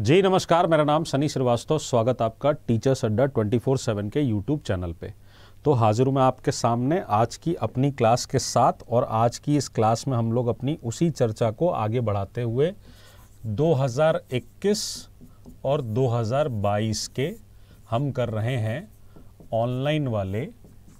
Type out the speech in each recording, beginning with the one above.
जी नमस्कार मेरा नाम सनी श्रीवास्तव स्वागत आपका टीचर्स अड्डा 24/7 के यूट्यूब चैनल पे तो हाजिर हूँ मैं आपके सामने आज की अपनी क्लास के साथ और आज की इस क्लास में हम लोग अपनी उसी चर्चा को आगे बढ़ाते हुए 2021 और 2022 के हम कर रहे हैं ऑनलाइन वाले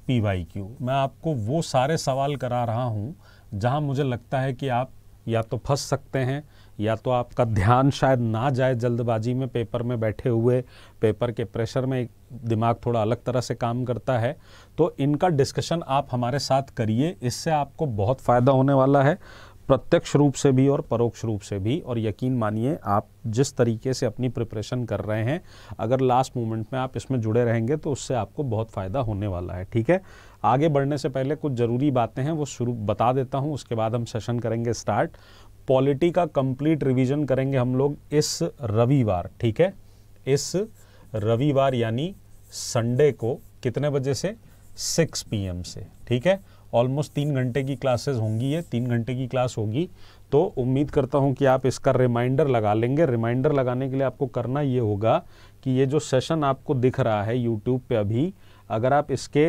पी मैं आपको वो सारे सवाल करा रहा हूँ जहाँ मुझे लगता है कि आप या तो फंस सकते हैं या तो आपका ध्यान शायद ना जाए जल्दबाजी में पेपर में बैठे हुए पेपर के प्रेशर में दिमाग थोड़ा अलग तरह से काम करता है तो इनका डिस्कशन आप हमारे साथ करिए इससे आपको बहुत फ़ायदा होने वाला है प्रत्यक्ष रूप से भी और परोक्ष रूप से भी और यकीन मानिए आप जिस तरीके से अपनी प्रिपरेशन कर रहे हैं अगर लास्ट मोमेंट में आप इसमें जुड़े रहेंगे तो उससे आपको बहुत फ़ायदा होने वाला है ठीक है आगे बढ़ने से पहले कुछ ज़रूरी बातें हैं वो शुरू बता देता हूँ उसके बाद हम सेशन करेंगे स्टार्ट पॉलिटी का कंप्लीट रिवीजन करेंगे हम लोग इस रविवार ठीक है इस रविवार यानी संडे को कितने बजे से 6 पीएम से ठीक है ऑलमोस्ट तीन घंटे की क्लासेस होंगी ये तीन घंटे की क्लास होगी तो उम्मीद करता हूँ कि आप इसका रिमाइंडर लगा लेंगे रिमाइंडर लगाने के लिए आपको करना ये होगा कि ये जो सेशन आपको दिख रहा है यूट्यूब पे अभी अगर आप इसके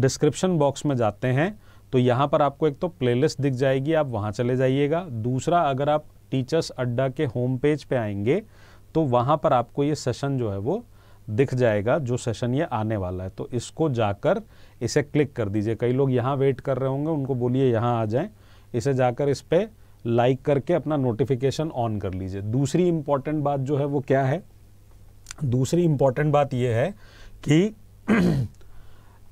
डिस्क्रिप्शन बॉक्स में जाते हैं तो यहाँ पर आपको एक तो प्लेलिस्ट दिख जाएगी आप वहाँ चले जाइएगा दूसरा अगर आप टीचर्स अड्डा के होम पेज पे आएंगे तो वहाँ पर आपको ये सेशन जो है वो दिख जाएगा जो सेशन ये आने वाला है तो इसको जाकर इसे क्लिक कर दीजिए कई लोग यहाँ वेट कर रहे होंगे उनको बोलिए यहाँ आ जाएँ इसे जाकर इस पर लाइक करके अपना नोटिफिकेशन ऑन कर लीजिए दूसरी इम्पॉर्टेंट बात जो है वो क्या है दूसरी इम्पॉर्टेंट बात यह है कि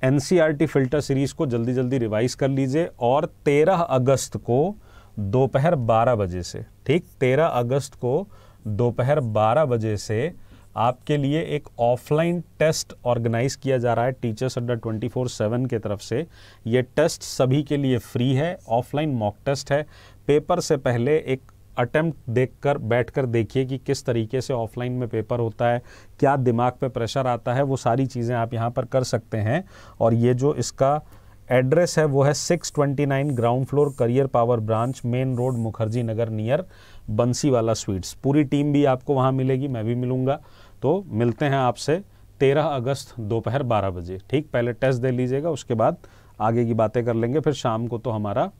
एन फिल्टर सीरीज़ को जल्दी जल्दी रिवाइज़ कर लीजिए और 13 अगस्त को दोपहर 12 बजे से ठीक 13 अगस्त को दोपहर 12 बजे से आपके लिए एक ऑफलाइन टेस्ट ऑर्गेनाइज किया जा रहा है टीचर्स अंडर 24/7 के तरफ से ये टेस्ट सभी के लिए फ्री है ऑफलाइन मॉक टेस्ट है पेपर से पहले एक अटेम्प्ट देखकर बैठकर देखिए कि किस तरीके से ऑफलाइन में पेपर होता है क्या दिमाग पे प्रेशर आता है वो सारी चीज़ें आप यहाँ पर कर सकते हैं और ये जो इसका एड्रेस है वो है 629 ground floor career power branch main road Mukherjee Nagar near Bansiwala sweets पूरी टीम भी आपको वहाँ मिलेगी मैं भी मिलूँगा तो मिलते हैं आपसे तेरह अगस्त दोपहर बारह बजे ठीक पहले टेस्ट दे लीजिएगा उसके बाद आगे की बातें कर लेंगे फिर शाम को तो हमारा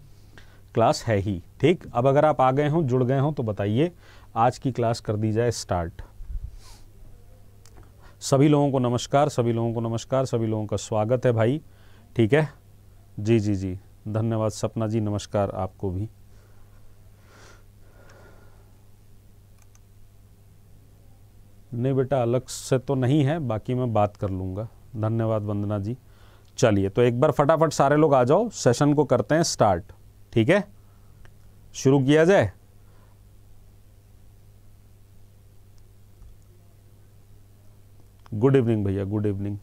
क्लास है ही ठीक अब अगर आप आ गए हो जुड़ गए हो तो बताइए आज की क्लास कर दी जाए स्टार्ट सभी लोगों को नमस्कार सभी लोगों को नमस्कार सभी लोगों का स्वागत है भाई ठीक है जी जी जी धन्यवाद सपना जी नमस्कार आपको भी नहीं बेटा अलग से तो नहीं है बाकी मैं बात कर लूंगा धन्यवाद वंदना जी चलिए तो एक बार फटाफट सारे लोग आ जाओ सेशन को करते हैं स्टार्ट ठीक है शुरू किया जाए गुड इवनिंग भैया गुड इवनिंग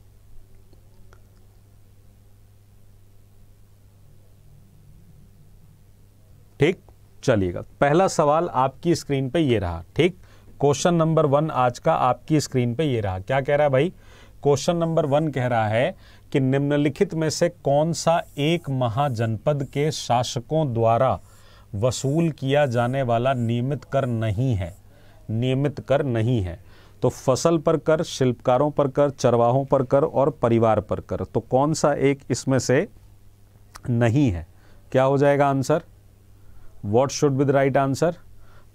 ठीक चलिएगा पहला सवाल आपकी स्क्रीन पे ये रहा ठीक क्वेश्चन नंबर वन आज का आपकी स्क्रीन पे ये रहा क्या कह रहा है भाई क्वेश्चन नंबर वन कह रहा है कि निम्नलिखित में से कौन सा एक महाजनपद के शासकों द्वारा वसूल किया जाने वाला नियमित कर नहीं है नियमित कर नहीं है तो फसल पर कर शिल्पकारों पर कर चरवाहों पर कर और परिवार पर कर तो कौन सा एक इसमें से नहीं है क्या हो जाएगा answer what should be the right answer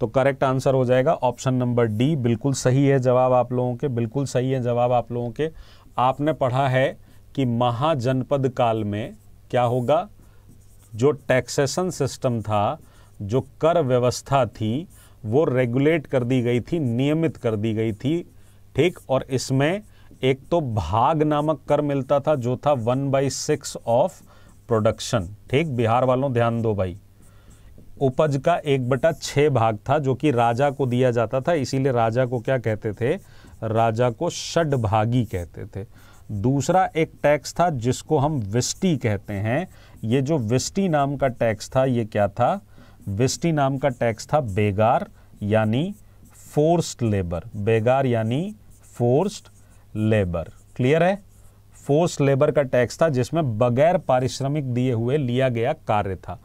तो करेक्ट आंसर हो जाएगा ऑप्शन नंबर डी बिल्कुल सही है जवाब आप लोगों के बिल्कुल सही है जवाब आप लोगों के आपने पढ़ा है कि महाजनपद काल में क्या होगा जो टैक्सेशन सिस्टम था जो कर व्यवस्था थी वो रेगुलेट कर दी गई थी नियमित कर दी गई थी ठीक और इसमें एक तो भाग नामक कर मिलता था जो था one by six of production ठीक बिहार वालों ध्यान दो भाई उपज का एक बटा छः भाग था जो कि राजा को दिया जाता था इसीलिए राजा को क्या कहते थे राजा को षड भागी कहते थे दूसरा एक टैक्स था जिसको हम विस्टी कहते हैं ये जो विस्टी नाम का टैक्स था ये क्या था विस्टी नाम का टैक्स था बेगार यानी फोर्स्ड लेबर बेगार यानी फोर्स्ड लेबर क्लियर है फोर्स लेबर का टैक्स था जिसमें बगैर पारिश्रमिक दिए हुए लिया गया कार्य था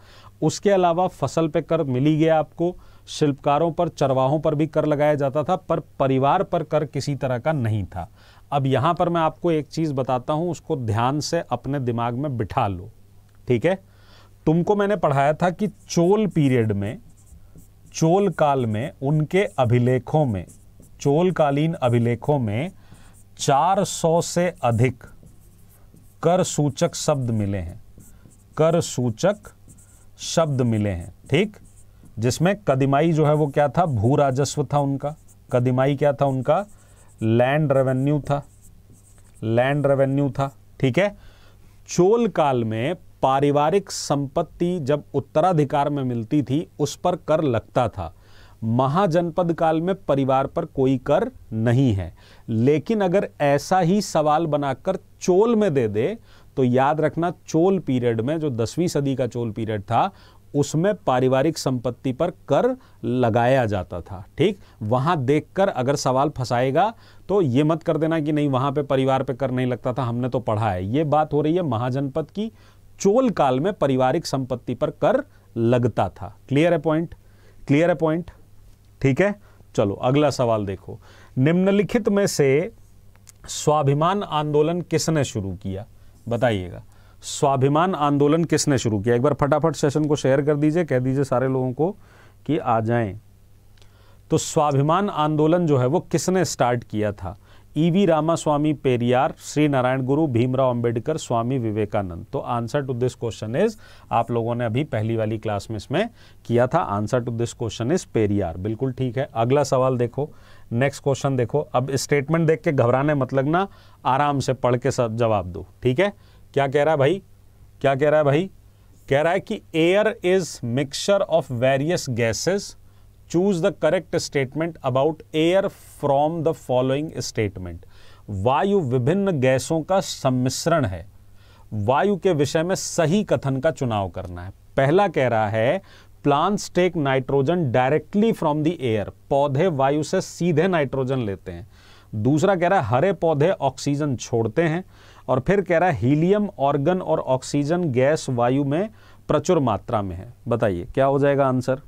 उसके अलावा फसल पे कर मिली गया आपको शिल्पकारों पर चरवाहों पर भी कर लगाया जाता था पर परिवार पर कर किसी तरह का नहीं था अब यहाँ पर मैं आपको एक चीज़ बताता हूँ उसको ध्यान से अपने दिमाग में बिठा लो ठीक है तुमको मैंने पढ़ाया था कि चोल पीरियड में चोल काल में उनके अभिलेखों में चोलकालीन अभिलेखों में 400 से अधिक कर सूचक शब्द मिले हैं कर सूचक शब्द मिले हैं ठीक जिसमें कदिमाई जो है वो क्या था भू राजस्व था उनका कदिमाई क्या था उनका लैंड रेवेन्यू था लैंड रेवेन्यू था ठीक है चोल काल में पारिवारिक संपत्ति जब उत्तराधिकार में मिलती थी उस पर कर लगता था महाजनपद काल में परिवार पर कोई कर नहीं है लेकिन अगर ऐसा ही सवाल बनाकर चोल में दे दे तो याद रखना चोल पीरियड में जो दसवीं सदी का चोल पीरियड था उसमें पारिवारिक संपत्ति पर कर लगाया जाता था ठीक वहां देखकर अगर सवाल फंसाएगा तो ये मत कर देना कि नहीं वहां पे परिवार पे कर नहीं लगता था हमने तो पढ़ा है ये बात हो रही है महाजनपद की चोल काल में पारिवारिक संपत्ति पर कर लगता था क्लियर है पॉइंट क्लियर है पॉइंट ठीक है चलो अगला सवाल देखो निम्नलिखित में से स्वाभिमान आंदोलन किसने शुरू किया बताइएगा स्वाभिमान आंदोलन किसने शुरू किया एक बार फटाफट सेशन को शेयर कर दीजिए कह दीजिए सारे लोगों को कि आ जाएं तो स्वाभिमान आंदोलन जो है वो किसने स्टार्ट किया था ईवी e रामास्वामी पेरियार श्री नारायण गुरु भीमराव अंबेडकर स्वामी विवेकानंद तो answer to this question is आप लोगों ने अभी पहली वाली क्लास में इसमें किया था answer to this question is Periyar बिल्कुल ठीक है अगला सवाल देखो नेक्स्ट क्वेश्चन देखो अब स्टेटमेंट देख के घबराने मत लगना आराम से पढ़ के सब जवाब दो ठीक है क्या कह रहा है भाई क्या कह रहा है भाई कह रहा है कि air is mixture of various gases choose the correct statement about air from the following statement वायु विभिन्न गैसों का सम्मिश्रण है वायु के विषय में सही कथन का चुनाव करना है पहला कह रहा है plants take nitrogen directly from the air पौधे वायु से सीधे नाइट्रोजन लेते हैं दूसरा कह रहा है हरे पौधे ऑक्सीजन छोड़ते हैं और फिर कह रहा है हीलियम ऑर्गन और ऑक्सीजन गैस वायु में प्रचुर मात्रा में है बताइए क्या हो जाएगा आंसर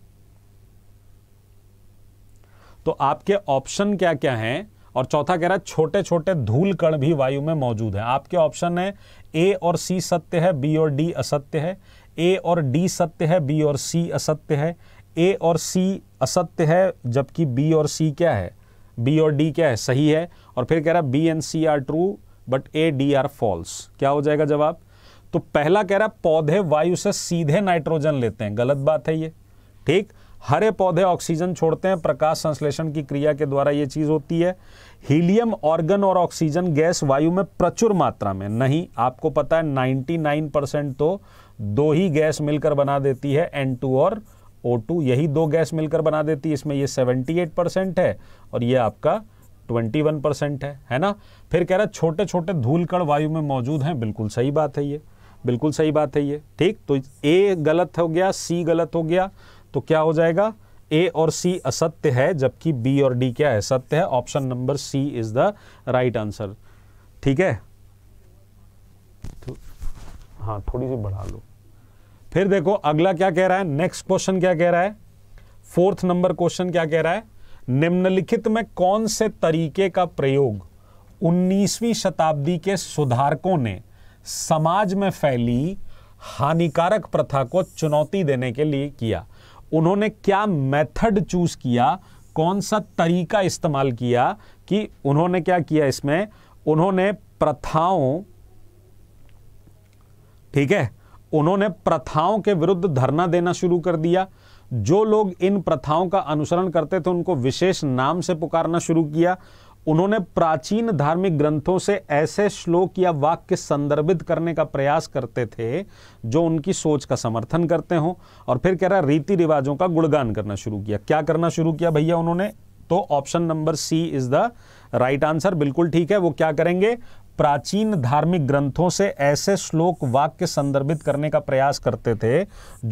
तो आपके ऑप्शन क्या क्या हैं और चौथा कह रहा है छोटे छोटे धूल कण भी वायु में मौजूद है आपके ऑप्शन है ए और सी सत्य है बी और डी असत्य है ए और डी सत्य है बी और सी असत्य है ए और सी असत्य है जबकि बी और सी क्या है बी और डी क्या है सही है और फिर कह रहा है B and C are true but A D are false क्या हो जाएगा जवाब तो पहला कह रहा है पौधे वायु से सीधे नाइट्रोजन लेते हैं गलत बात है ये ठीक हरे पौधे ऑक्सीजन छोड़ते हैं प्रकाश संश्लेषण की क्रिया के द्वारा ये चीज़ होती है हीलियम ऑर्गन और ऑक्सीजन गैस वायु में प्रचुर मात्रा में नहीं आपको पता है 99 परसेंट तो दो ही गैस मिलकर बना देती है N2 और O2 यही दो गैस मिलकर बना देती है इसमें ये 78 परसेंट है और ये आपका 21 परसेंट है है ना फिर कह रहा छोटे छोटे धूल कण वायु में मौजूद हैं बिल्कुल सही बात है ये बिल्कुल सही बात है ये ठीक तो ए गलत हो गया सी गलत हो गया तो क्या हो जाएगा ए और सी असत्य है जबकि बी और डी क्या है सत्य है option number C is the right answer ठीक है तो, हाँ थोड़ी सी बढ़ा लो फिर देखो अगला क्या कह रहा है नेक्स्ट क्वेश्चन क्या कह रहा है फोर्थ नंबर क्वेश्चन क्या कह रहा है निम्नलिखित में कौन से तरीके का प्रयोग 19वीं शताब्दी के सुधारकों ने समाज में फैली हानिकारक प्रथा को चुनौती देने के लिए किया उन्होंने क्या मेथड चूज किया कौन सा तरीका इस्तेमाल किया कि उन्होंने क्या किया इसमें उन्होंने प्रथाओं ठीक है उन्होंने प्रथाओं के विरुद्ध धरना देना शुरू कर दिया जो लोग इन प्रथाओं का अनुसरण करते थे उनको विशेष नाम से पुकारना शुरू किया उन्होंने प्राचीन धार्मिक ग्रंथों से ऐसे श्लोक या वाक्य संदर्भित करने का प्रयास करते थे जो उनकी सोच का समर्थन करते हों और फिर कह रहा रीति रिवाजों का गुणगान करना शुरू किया क्या करना शुरू किया भैया उन्होंने तो option number C is the right answer बिल्कुल ठीक है वो क्या करेंगे प्राचीन धार्मिक ग्रंथों से ऐसे श्लोक वाक्य संदर्भित करने का प्रयास करते थे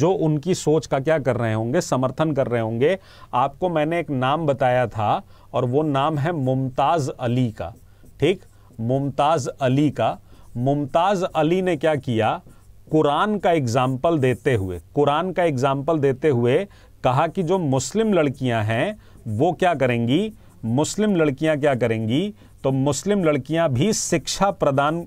जो उनकी सोच का क्या कर रहे होंगे समर्थन कर रहे होंगे आपको मैंने एक नाम बताया था और वो नाम है मुमताज़ अली का ठीक मुमताज़ अली का मुमताज़ अली ने क्या किया कुरान का एग्ज़ाम्पल देते हुए कुरान का एग्ज़ाम्पल देते हुए कहा कि जो मुस्लिम लड़कियां हैं वो क्या करेंगी मुस्लिम लड़कियां क्या करेंगी तो मुस्लिम लड़कियां भी शिक्षा प्रदान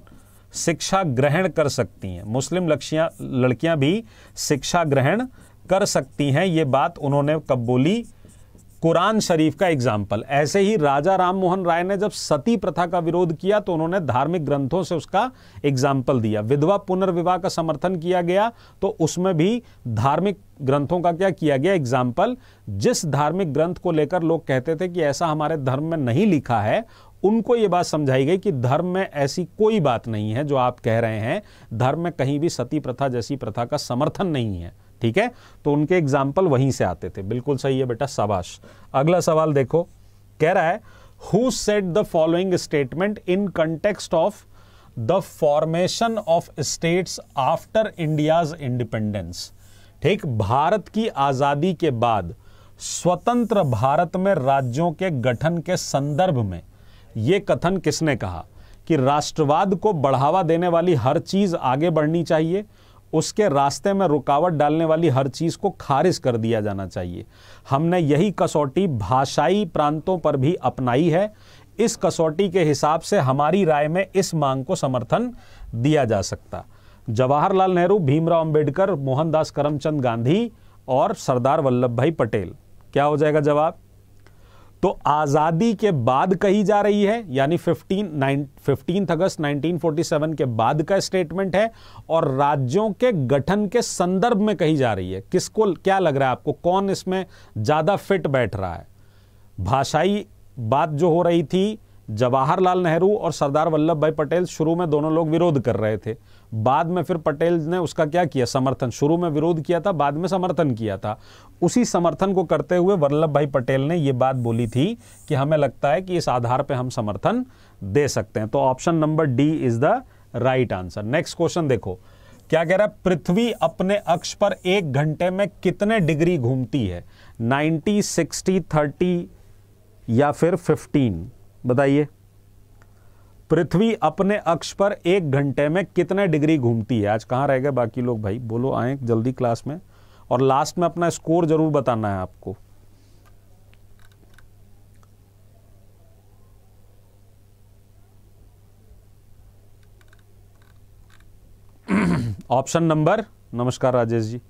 शिक्षा ग्रहण कर सकती हैं मुस्लिम लक्षियाँ लड़कियां भी शिक्षा ग्रहण कर सकती हैं ये बात उन्होंने कब बोली कुरान शरीफ का एग्जाम्पल ऐसे ही राजा राम मोहन राय ने जब सती प्रथा का विरोध किया तो उन्होंने धार्मिक ग्रंथों से उसका एग्जाम्पल दिया विधवा पुनर्विवाह का समर्थन किया गया तो उसमें भी धार्मिक ग्रंथों का क्या किया गया एग्जाम्पल जिस धार्मिक ग्रंथ को लेकर लोग कहते थे कि ऐसा हमारे धर्म में नहीं लिखा है उनको ये बात समझाई गई कि धर्म में ऐसी कोई बात नहीं है जो आप कह रहे हैं धर्म में कहीं भी सती प्रथा जैसी प्रथा का समर्थन नहीं है ठीक है तो उनके एग्जाम्पल वहीं से आते थे बिल्कुल सही है बेटा शाबाश अगला सवाल देखो कह रहा है who said the following statement in context of the formation of states after India's independence ठीक भारत की आज़ादी के बाद स्वतंत्र भारत में राज्यों के गठन के संदर्भ में ये कथन किसने कहा कि राष्ट्रवाद को बढ़ावा देने वाली हर चीज़ आगे बढ़नी चाहिए उसके रास्ते में रुकावट डालने वाली हर चीज़ को खारिज कर दिया जाना चाहिए हमने यही कसौटी भाषाई प्रांतों पर भी अपनाई है इस कसौटी के हिसाब से हमारी राय में इस मांग को समर्थन दिया जा सकता जवाहरलाल नेहरू भीमराव अंबेडकर मोहनदास करमचंद गांधी और सरदार वल्लभ भाई पटेल क्या हो जाएगा जवाब तो आज़ादी के बाद कही जा रही है यानी 15 फिफ्टीन अगस्त 1947 के बाद का स्टेटमेंट है और राज्यों के गठन के संदर्भ में कही जा रही है किसको क्या लग रहा है आपको कौन इसमें ज़्यादा फिट बैठ रहा है भाषाई बात जो हो रही थी जवाहरलाल नेहरू और सरदार वल्लभ भाई पटेल शुरू में दोनों लोग विरोध कर रहे थे बाद में फिर पटेल ने उसका क्या किया समर्थन शुरू में विरोध किया था बाद में समर्थन किया था उसी समर्थन को करते हुए वल्लभ भाई पटेल ने यह बात बोली थी कि हमें लगता है कि इस आधार पर हम समर्थन दे सकते हैं तो option number D is the right answer next question देखो क्या कह रहा है पृथ्वी अपने अक्ष पर एक घंटे में कितने डिग्री घूमती है 90, 60, 30 या फिर 15 बताइए पृथ्वी अपने अक्ष पर एक घंटे में कितने डिग्री घूमती है आज कहाँ रह गए बाकी लोग भाई बोलो आए जल्दी क्लास में और लास्ट में अपना स्कोर जरूर बताना है आपको ऑप्शन नंबर नमस्कार Rajesh ji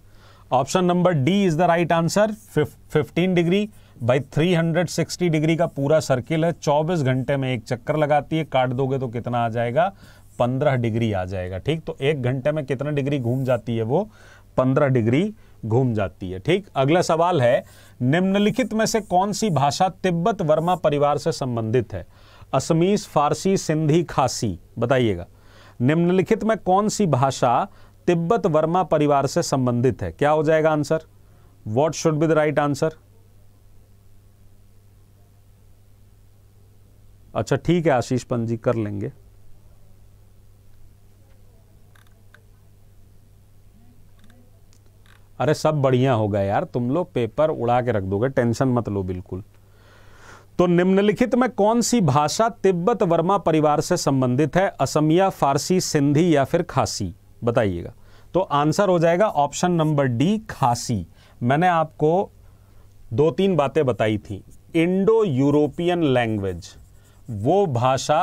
option number D is the right answer 15 degree भाई 360 डिग्री का पूरा सर्किल है 24 घंटे में एक चक्कर लगाती है काट दोगे तो कितना आ जाएगा 15 डिग्री आ जाएगा ठीक तो एक घंटे में कितना डिग्री घूम जाती है वो 15 डिग्री घूम जाती है ठीक अगला सवाल है निम्नलिखित में से कौन सी भाषा तिब्बत वर्मा परिवार से संबंधित है असमीस फारसी सिंधी खासी बताइएगा निम्नलिखित में कौन सी भाषा तिब्बत वर्मा परिवार से संबंधित है क्या हो जाएगा answer what should be the right answer अच्छा ठीक है आशीष पंत जी कर लेंगे अरे सब बढ़िया होगा यार तुम लोग पेपर उड़ा के रख दोगे टेंशन मत लो बिल्कुल तो निम्नलिखित में कौन सी भाषा तिब्बत वर्मा परिवार से संबंधित है असमिया फारसी सिंधी या फिर खासी बताइएगा तो आंसर हो जाएगा ऑप्शन नंबर डी खासी मैंने आपको दो तीन बातें बताई थी इंडो यूरोपियन लैंग्वेज वो भाषा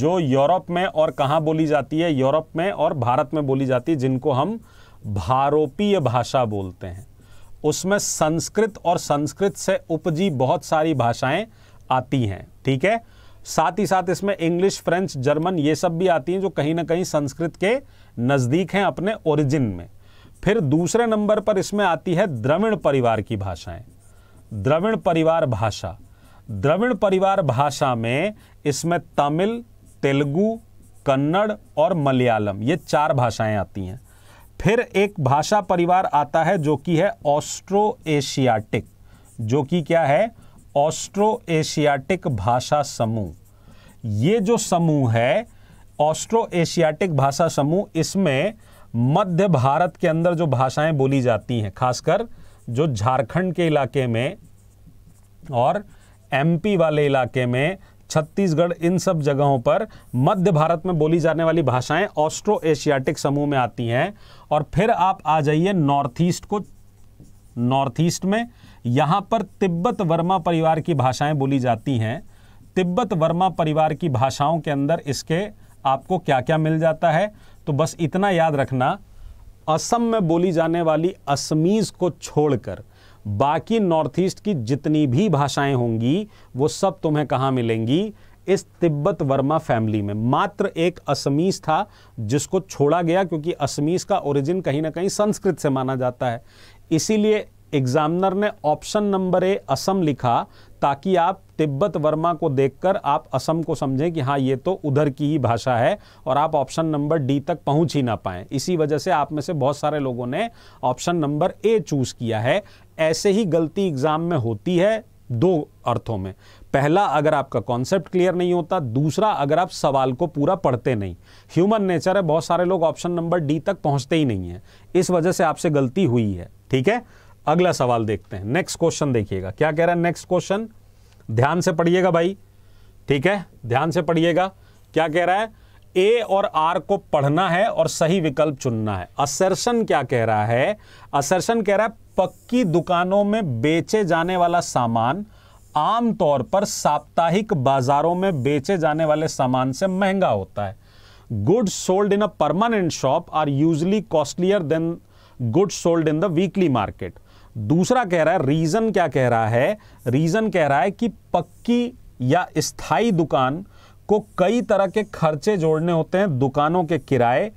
जो यूरोप में और कहाँ बोली जाती है यूरोप में और भारत में बोली जाती है जिनको हम भारोपीय भाषा बोलते हैं उसमें संस्कृत और संस्कृत से उपजी बहुत सारी भाषाएं आती हैं ठीक है साथ ही साथ इसमें इंग्लिश फ्रेंच जर्मन ये सब भी आती हैं जो कहीं ना कहीं संस्कृत के नज़दीक हैं अपने ओरिजिन में फिर दूसरे नंबर पर इसमें आती है द्रविड़ परिवार की भाषाएं द्रविड़ परिवार भाषा द्रविड़ परिवार भाषा में इसमें तमिल तेलुगु कन्नड़ और मलयालम ये चार भाषाएं आती हैं फिर एक भाषा परिवार आता है जो कि है ऑस्ट्रो एशियाटिक जो कि क्या है ऑस्ट्रो एशियाटिक भाषा समूह ये जो समूह है ऑस्ट्रो एशियाटिक भाषा समूह इसमें मध्य भारत के अंदर जो भाषाएं बोली जाती हैं खासकर जो झारखंड के इलाके में और एमपी वाले इलाके में छत्तीसगढ़ इन सब जगहों पर मध्य भारत में बोली जाने वाली भाषाएं ऑस्ट्रो एशियाटिक समूह में आती हैं और फिर आप आ जाइए नॉर्थ ईस्ट को नॉर्थ ईस्ट में यहाँ पर तिब्बत वर्मा परिवार की भाषाएं बोली जाती हैं तिब्बत वर्मा परिवार की भाषाओं के अंदर इसके आपको क्या क्या मिल जाता है तो बस इतना याद रखना असम में बोली जाने वाली असमीज़ को छोड़कर बाकी नॉर्थ ईस्ट की जितनी भी भाषाएं होंगी वो सब तुम्हें कहाँ मिलेंगी इस तिब्बत वर्मा फैमिली में मात्र एक असमीस था जिसको छोड़ा गया क्योंकि असमीस का ओरिजिन कहीं ना कहीं संस्कृत से माना जाता है इसीलिए एग्जामिनर ने ऑप्शन नंबर ए असम लिखा ताकि आप तिब्बत वर्मा को देखकर आप असम को समझें कि हाँ ये तो उधर की ही भाषा है और आप ऑप्शन नंबर डी तक पहुंच ही ना पाए इसी वजह से आप में से बहुत सारे लोगों ने ऑप्शन नंबर ए चूज़ किया है ऐसे ही गलती एग्ज़ाम में होती है दो अर्थों में पहला अगर आपका कॉन्सेप्ट क्लियर नहीं होता दूसरा अगर आप सवाल को पूरा पढ़ते नहीं ह्यूमन नेचर है बहुत सारे लोग ऑप्शन नंबर डी तक पहुंचते ही नहीं है इस वजह से आपसे गलती हुई है ठीक है अगला सवाल देखते हैं नेक्स्ट क्वेश्चन देखिएगा क्या कह रहा है नेक्स्ट क्वेश्चन ध्यान से पढ़िएगा भाई ठीक है ध्यान से पढ़िएगा क्या कह रहा है ए और आर को पढ़ना है और सही विकल्प चुनना है असर्शन क्या कह रहा है असर्शन कह रहा है पक्की दुकानों में बेचे जाने वाला सामान आमतौर पर साप्ताहिक बाजारों में बेचे जाने वाले सामान से महंगा होता है good sold in a permanent shop are usually costlier than good sold in the weekly market दूसरा कह रहा है रीज़न क्या कह रहा है रीज़न कह रहा है कि पक्की या स्थाई दुकान को कई तरह के खर्चे जोड़ने होते हैं दुकानों के किराए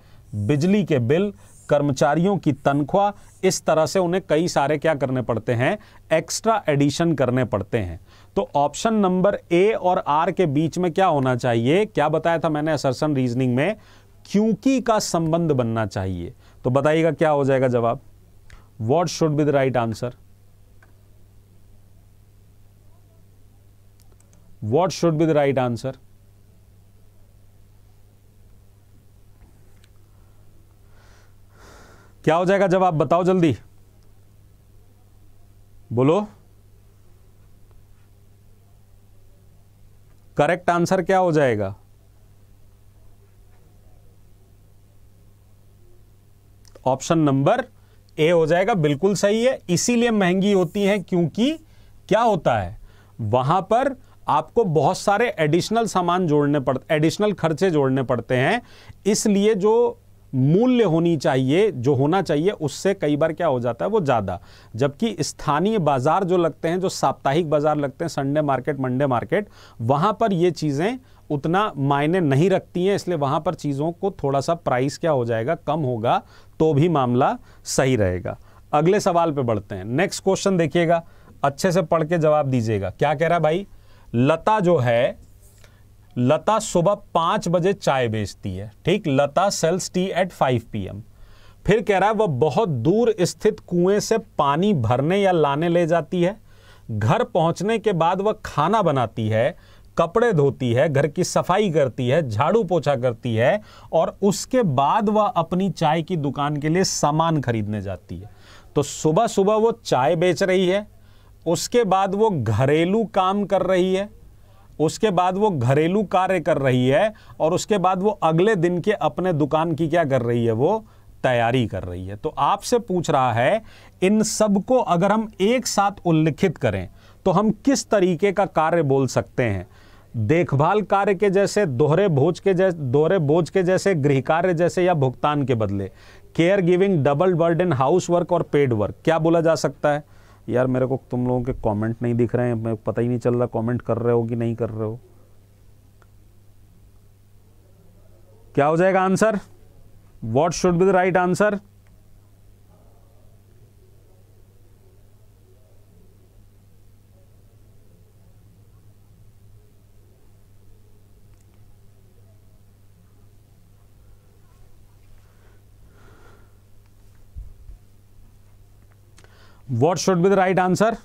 बिजली के बिल कर्मचारियों की तनख्वाह इस तरह से उन्हें कई सारे क्या करने पड़ते हैं एक्स्ट्रा एडिशन करने पड़ते हैं तो ऑप्शन नंबर ए और आर के बीच में क्या होना चाहिए क्या बताया था मैंने असरसन रीजनिंग में क्योंकि का संबंध बनना चाहिए तो बताइएगा क्या हो जाएगा जवाब what should be the right answer what should be the right answer क्या हो जाएगा जब आप बताओ जल्दी बोलो करेक्ट आंसर क्या हो जाएगा ऑप्शन नंबर ए हो जाएगा बिल्कुल सही है इसीलिए महंगी होती हैं क्योंकि क्या होता है वहां पर आपको बहुत सारे एडिशनल सामान जोड़ने पड़ते एडिशनल खर्चे जोड़ने पड़ते हैं इसलिए जो मूल्य होनी चाहिए जो होना चाहिए उससे कई बार क्या हो जाता है वो ज़्यादा जबकि स्थानीय बाज़ार जो लगते हैं जो साप्ताहिक बाज़ार लगते हैं संडे मार्केट मंडे मार्केट वहाँ पर ये चीज़ें उतना मायने नहीं रखती हैं इसलिए वहाँ पर चीज़ों को थोड़ा सा प्राइस क्या हो जाएगा कम होगा तो भी मामला सही रहेगा अगले सवाल पे बढ़ते हैं नेक्स्ट क्वेश्चन देखिएगा अच्छे से पढ़ के जवाब दीजिएगा क्या कह रहा है भाई लता जो है लता सुबह पाँच बजे चाय बेचती है ठीक Lata sells tea at five P फिर कह रहा है वह बहुत दूर स्थित कुएं से पानी भरने या लाने ले जाती है घर पहुंचने के बाद वह खाना बनाती है कपड़े धोती है घर की सफाई करती है झाड़ू पोछा करती है और उसके बाद वह अपनी चाय की दुकान के लिए सामान खरीदने जाती है तो सुबह सुबह वो चाय बेच रही है उसके बाद वो घरेलू काम कर रही है उसके बाद वो घरेलू कार्य कर रही है और उसके बाद वो अगले दिन के अपने दुकान की क्या कर रही है वो तैयारी कर रही है तो आपसे पूछ रहा है इन सब को अगर हम एक साथ उल्लिखित करें तो हम किस तरीके का कार्य बोल सकते हैं देखभाल कार्य के जैसे दोहरे भोज के जैसे दोहरे भोज के जैसे गृह कार्य जैसे या भुगतान के बदले care giving double in house work और पेड वर्क क्या बोला जा सकता है यार मेरे को तुम लोगों के कमेंट नहीं दिख रहे हैं मैं पता ही नहीं चल रहा कमेंट कर रहे हो कि नहीं कर रहे हो क्या हो जाएगा answer what should be the right answer what should be the right answer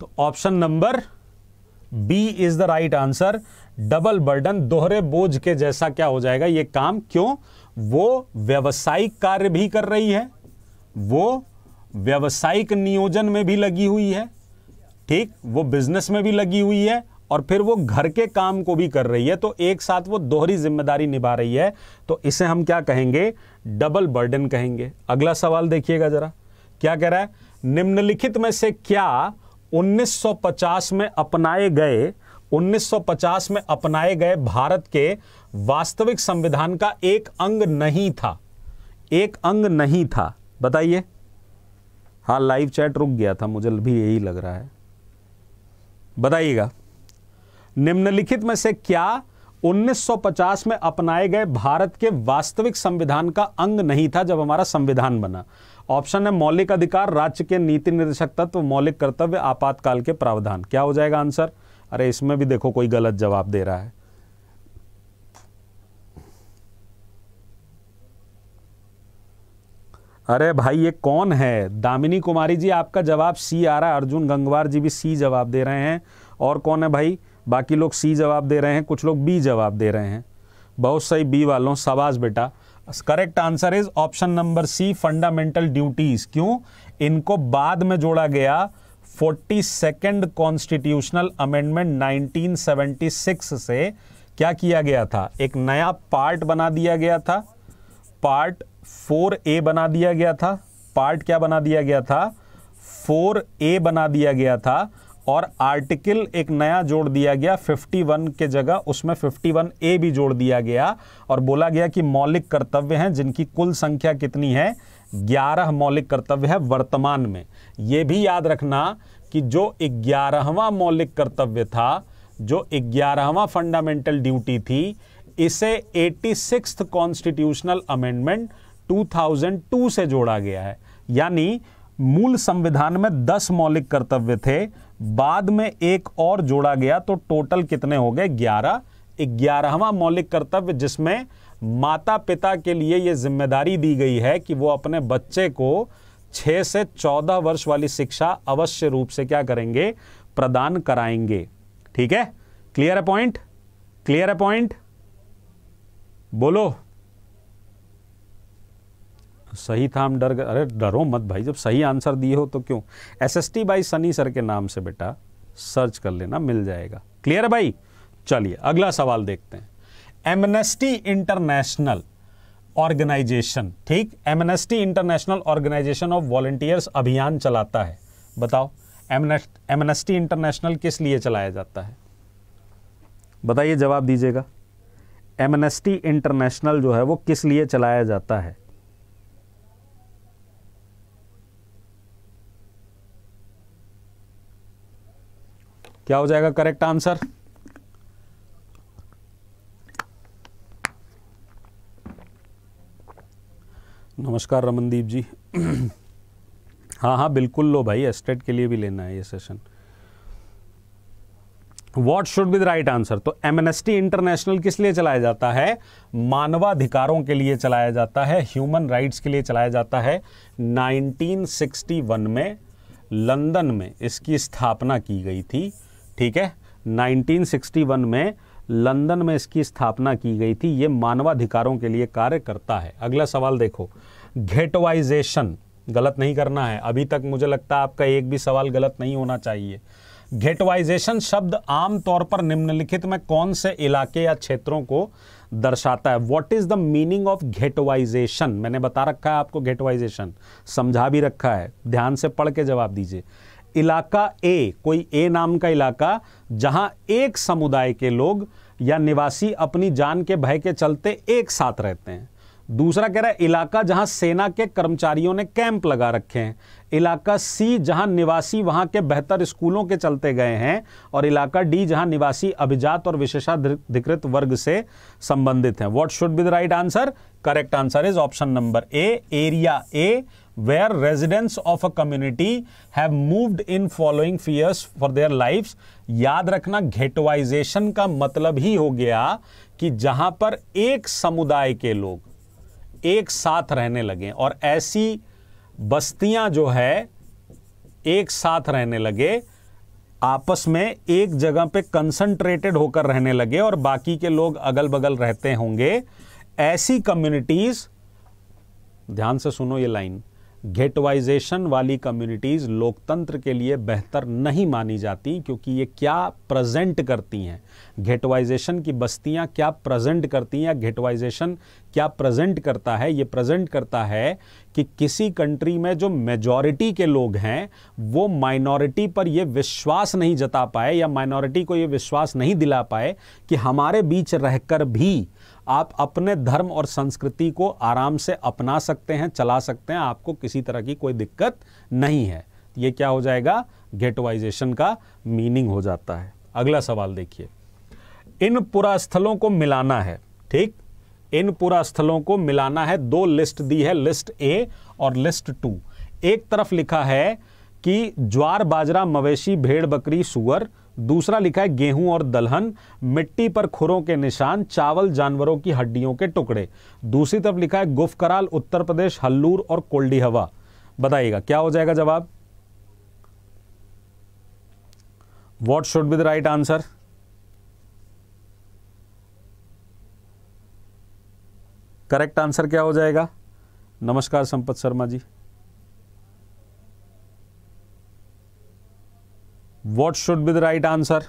तो option number B is the right answer double burden दोहरे बोझ के जैसा क्या हो जाएगा ये काम क्यों वो व्यावसायिक कार्य भी कर रही है वो व्यावसायिक नियोजन में भी लगी हुई है ठीक वो बिजनेस में भी लगी हुई है और फिर वो घर के काम को भी कर रही है तो एक साथ वो दोहरी जिम्मेदारी निभा रही है तो इसे हम क्या कहेंगे डबल बर्डन कहेंगे अगला सवाल देखिएगा जरा क्या कह रहा है निम्नलिखित में से क्या 1950 में अपनाए गए 1950 में अपनाए गए भारत के वास्तविक संविधान का एक अंग नहीं था एक अंग नहीं था बताइए हाँ लाइव चैट रुक गया था मुझे भी यही लग रहा है बताइएगा निम्नलिखित में से क्या 1950 में अपनाए गए भारत के वास्तविक संविधान का अंग नहीं था जब हमारा संविधान बना ऑप्शन है मौलिक अधिकार राज्य के नीति निर्देशक तत्व मौलिक कर्तव्य आपातकाल के प्रावधान क्या हो जाएगा आंसर अरे इसमें भी देखो कोई गलत जवाब दे रहा है अरे भाई ये कौन है दामिनी कुमारी जी आपका जवाब सी आ रहा है अर्जुन गंगवार जी भी सी जवाब दे रहे हैं और कौन है भाई बाकी लोग सी जवाब दे रहे हैं कुछ लोग बी जवाब दे रहे हैं बहुत सही बी वालों सवाज बेटा correct answer is option number C fundamental duties क्यों इनको बाद में जोड़ा गया फोर्टी सेकेंड कॉन्स्टिट्यूशनल अमेंडमेंट 1976 से क्या किया गया था एक नया पार्ट बना दिया गया था पार्ट फोर ए बना दिया गया था पार्ट क्या बना दिया गया था फोर ए बना दिया गया था और आर्टिकल एक नया जोड़ दिया गया 51 के जगह उसमें 51 ए भी जोड़ दिया गया और बोला गया कि मौलिक कर्तव्य हैं जिनकी कुल संख्या कितनी है 11 मौलिक कर्तव्य है वर्तमान में ये भी याद रखना कि जो 11वां मौलिक कर्तव्य था जो ग्यारहवा फंडामेंटल ड्यूटी थी इसे सिक्स कॉन्स्टिट्यूशनल अमेंडमेंट 2002 से जोड़ा गया है यानी मूल संविधान में 10 मौलिक कर्तव्य थे बाद में एक और जोड़ा गया तो टोटल कितने हो गए 11 ग्यारहवा मौलिक कर्तव्य जिसमें माता पिता के लिए यह जिम्मेदारी दी गई है कि वो अपने बच्चे को 6 से चौदह वर्ष वाली शिक्षा अवश्य रूप से क्या करेंगे प्रदान कराएंगे ठीक है क्लियर है पॉइंट क्लियर है पॉइंट बोलो सही था हम डर गए अरे डरो मत भाई जब सही आंसर दिए हो तो क्यों S S T by Sunny sir के नाम से बेटा सर्च कर लेना मिल जाएगा क्लियर है भाई चलिए अगला सवाल देखते हैं एमनेस्टी इंटरनेशनल ऑर्गेनाइजेशन ठीक Amnesty International organization of volunteers अभियान चलाता है बताओ एमनेस्टी इंटरनेशनल किस लिए चलाया जाता है बताइए जवाब दीजिएगा एमनेस्टी इंटरनेशनल जो है वो किस लिए चलाया जाता है क्या हो जाएगा करेक्ट आंसर नमस्कार रमनदीप जी हाँ हाँ बिल्कुल लो भाई एस्टेट के लिए भी लेना है ये session what should be the right answer तो एमनेस्टी इंटरनेशनल किस लिए चलाया जाता है मानवाधिकारों के लिए चलाया जाता है ह्यूमन राइट्स के लिए चलाया जाता है 1961 में लंदन में इसकी स्थापना की गई थी ठीक है 1961 में लंदन में इसकी स्थापना की गई थी ये मानवाधिकारों के लिए कार्य करता है अगला सवाल देखो घेटवाइजेशन गलत नहीं करना है अभी तक मुझे लगता है आपका एक भी सवाल गलत नहीं होना चाहिए घेटवाइजेशन शब्द आमतौर पर निम्नलिखित में कौन से इलाके या क्षेत्रों को दर्शाता है what is the meaning of ghettoisation मैंने बता रखा है आपको घेटवाइजेशन समझा भी रखा है ध्यान से पढ़ के जवाब दीजिए इलाका ए कोई ए नाम का इलाका जहां एक समुदाय के लोग या निवासी अपनी जान के भय के चलते एक साथ रहते हैं दूसरा कह रहा है इलाका जहां सेना के कर्मचारियों ने कैंप लगा रखे हैं इलाका सी जहां निवासी वहां के बेहतर स्कूलों के चलते गए हैं और इलाका डी जहां निवासी अभिजात और विशेषाधिकृत वर्ग से संबंधित हैं what should be the right answer correct answer is option number A area A where residents of a community have moved in following fears for their life याद रखना घेटवाइजेशन का मतलब ही हो गया कि जहां पर एक समुदाय के लोग एक साथ रहने लगे और ऐसी बस्तियां जो है एक साथ रहने लगे आपस में एक जगह पे कंसंट्रेटेड होकर रहने लगे और बाकी के लोग अगल बगल रहते होंगे ऐसी कम्युनिटीज़ ध्यान से सुनो ये लाइन घेटवाइजेशन वाली कम्युनिटीज़ लोकतंत्र के लिए बेहतर नहीं मानी जाती क्योंकि ये क्या प्रेजेंट करती हैं घेटवाइजेशन की बस्तियां क्या प्रेजेंट करती हैं या घेटवाइजेशन क्या प्रेजेंट करता है ये प्रेजेंट करता है कि किसी कंट्री में जो मेजॉरिटी के लोग हैं वो माइनॉरिटी पर ये विश्वास नहीं जता पाए या माइनॉरिटी को ये विश्वास नहीं दिला पाए कि हमारे बीच रहकर भी आप अपने धर्म और संस्कृति को आराम से अपना सकते हैं चला सकते हैं आपको किसी तरह की कोई दिक्कत नहीं है ये क्या हो जाएगा गेटवाइजेशन का मीनिंग हो जाता है अगला सवाल देखिए इन पुरा स्थलों को मिलाना है ठीक इन पुरा स्थलों को मिलाना है दो लिस्ट दी है लिस्ट ए और लिस्ट टू एक तरफ लिखा है कि ज्वार बाजरा मवेशी भेड़ बकरी सुअर दूसरा लिखा है गेहूं और दलहन मिट्टी पर खुरों के निशान चावल जानवरों की हड्डियों के टुकड़े दूसरी तरफ लिखा है गुफ कराल उत्तर प्रदेश हल्लूर और कोल्डी हवा बताइएगा क्या हो जाएगा जवाब what should be the right answer correct answer क्या हो जाएगा नमस्कार Sampat Sharma ji what should be the right answer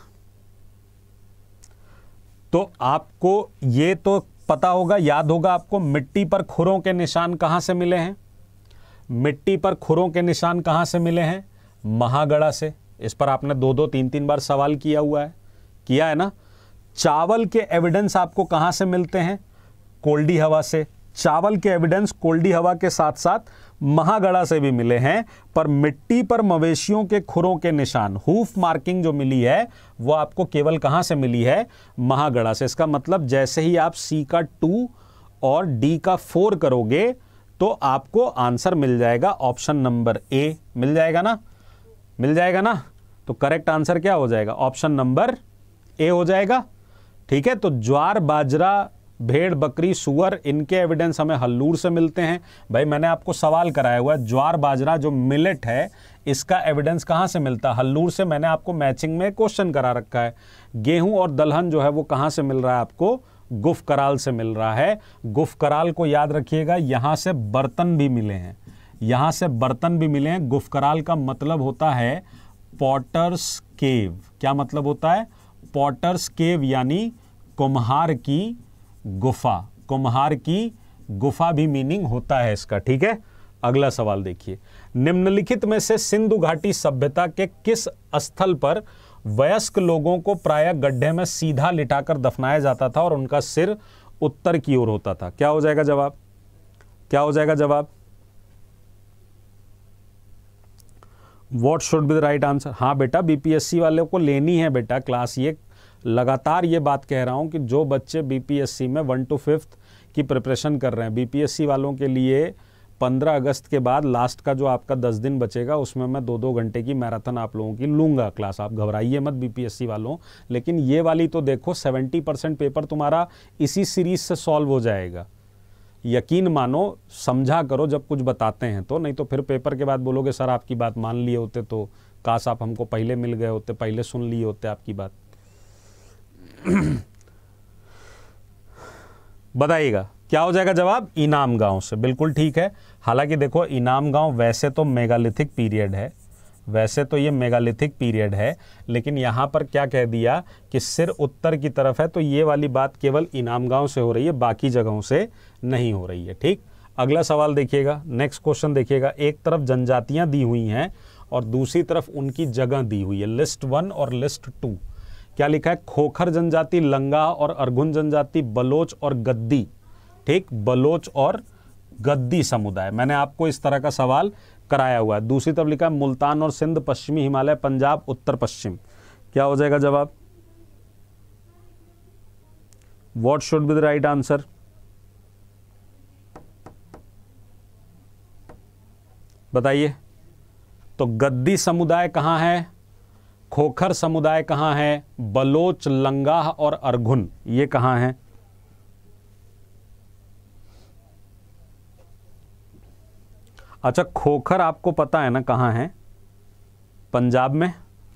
तो आपको ये तो पता होगा याद होगा आपको मिट्टी पर खुरों के निशान कहां से मिले हैं मिट्टी पर खुरों के निशान कहां से मिले हैं महागढ़ा से इस पर आपने दो दो तीन तीन बार सवाल किया हुआ है किया है ना चावल के एविडेंस आपको कहां से मिलते हैं कोल्डी हवा से चावल के एविडेंस कोल्डी हवा के साथ साथ महागढ़ा से भी मिले हैं पर मिट्टी पर मवेशियों के खुरों के निशान हूफ मार्किंग जो मिली है वो आपको केवल कहाँ से मिली है महागड़ा से इसका मतलब जैसे ही आप सी का टू और डी का फोर करोगे तो आपको आंसर मिल जाएगा ऑप्शन नंबर ए मिल जाएगा ना मिल जाएगा ना तो करेक्ट आंसर क्या हो जाएगा ऑप्शन नंबर ए हो जाएगा ठीक है तो ज्वार बाजरा भेड़ बकरी सुअर इनके एविडेंस हमें हल्लूर से मिलते हैं भाई मैंने आपको सवाल कराया हुआ है ज्वार बाजरा जो मिलेट है इसका एविडेंस कहाँ से मिलता है हल्लूर से मैंने आपको मैचिंग में क्वेश्चन करा रखा है गेहूं और दलहन जो है वो कहाँ से मिल रहा है आपको गुफ कराल से मिल रहा है गुफ कराल को याद रखिएगा यहाँ से बर्तन भी मिले हैं यहाँ से बर्तन भी मिले हैं गुफ कराल का मतलब होता है पॉटर्स केव क्या मतलब होता है पॉटर्स केव यानी कुम्हार की गुफा कुम्हार की गुफा भी मीनिंग होता है इसका ठीक है अगला सवाल देखिए निम्नलिखित में से सिंधु घाटी सभ्यता के किस स्थल पर वयस्क लोगों को प्रायः गड्ढे में सीधा लिटाकर दफनाया जाता था और उनका सिर उत्तर की ओर होता था क्या हो जाएगा जवाब क्या हो जाएगा जवाब what should be the right answer हाँ बेटा बीपीएससी वाले को लेनी है बेटा क्लास ये लगातार ये बात कह रहा हूँ कि जो बच्चे बीपीएससी में वन टू फिफ्थ की प्रिपरेशन कर रहे हैं बीपीएससी वालों के लिए 15 अगस्त के बाद लास्ट का जो आपका 10 दिन बचेगा उसमें मैं दो दो घंटे की मैराथन आप लोगों की लूँगा क्लास आप घबराइए मत बीपीएससी वालों लेकिन ये वाली तो देखो 70 परसेंट पेपर तुम्हारा इसी सीरीज से सॉल्व हो जाएगा यकीन मानो समझा करो जब कुछ बताते हैं तो नहीं तो फिर पेपर के बाद बोलोगे सर आपकी बात मान लिए होते तो काश आप हमको पहले मिल गए होते पहले सुन लिए होते आपकी बात बताइएगा क्या हो जाएगा जवाब इनाम गांव से बिल्कुल ठीक है हालांकि देखो इनाम गांव वैसे तो मेगालिथिक पीरियड है वैसे तो ये मेगालिथिक पीरियड है लेकिन यहाँ पर क्या कह दिया कि सिर उत्तर की तरफ है तो ये वाली बात केवल इनाम गांव से हो रही है बाकी जगहों से नहीं हो रही है ठीक अगला सवाल देखिएगा नेक्स्ट क्वेश्चन देखिएगा एक तरफ जनजातियाँ दी हुई हैं और दूसरी तरफ उनकी जगह दी हुई है लिस्ट वन और लिस्ट टू क्या लिखा है खोखर जनजाति लंगा और अर्गुन जनजाति बलोच और गद्दी ठीक बलोच और गद्दी समुदाय मैंने आपको इस तरह का सवाल कराया हुआ है दूसरी तरफ लिखा है मुल्तान और सिंध पश्चिमी हिमालय पंजाब उत्तर पश्चिम क्या हो जाएगा जवाब what should be the right answer बताइए तो गद्दी समुदाय कहां है खोखर समुदाय कहाँ है बलोच लंगाह और अर्घुन ये कहाँ है अच्छा खोखर आपको पता है ना कहाँ है पंजाब में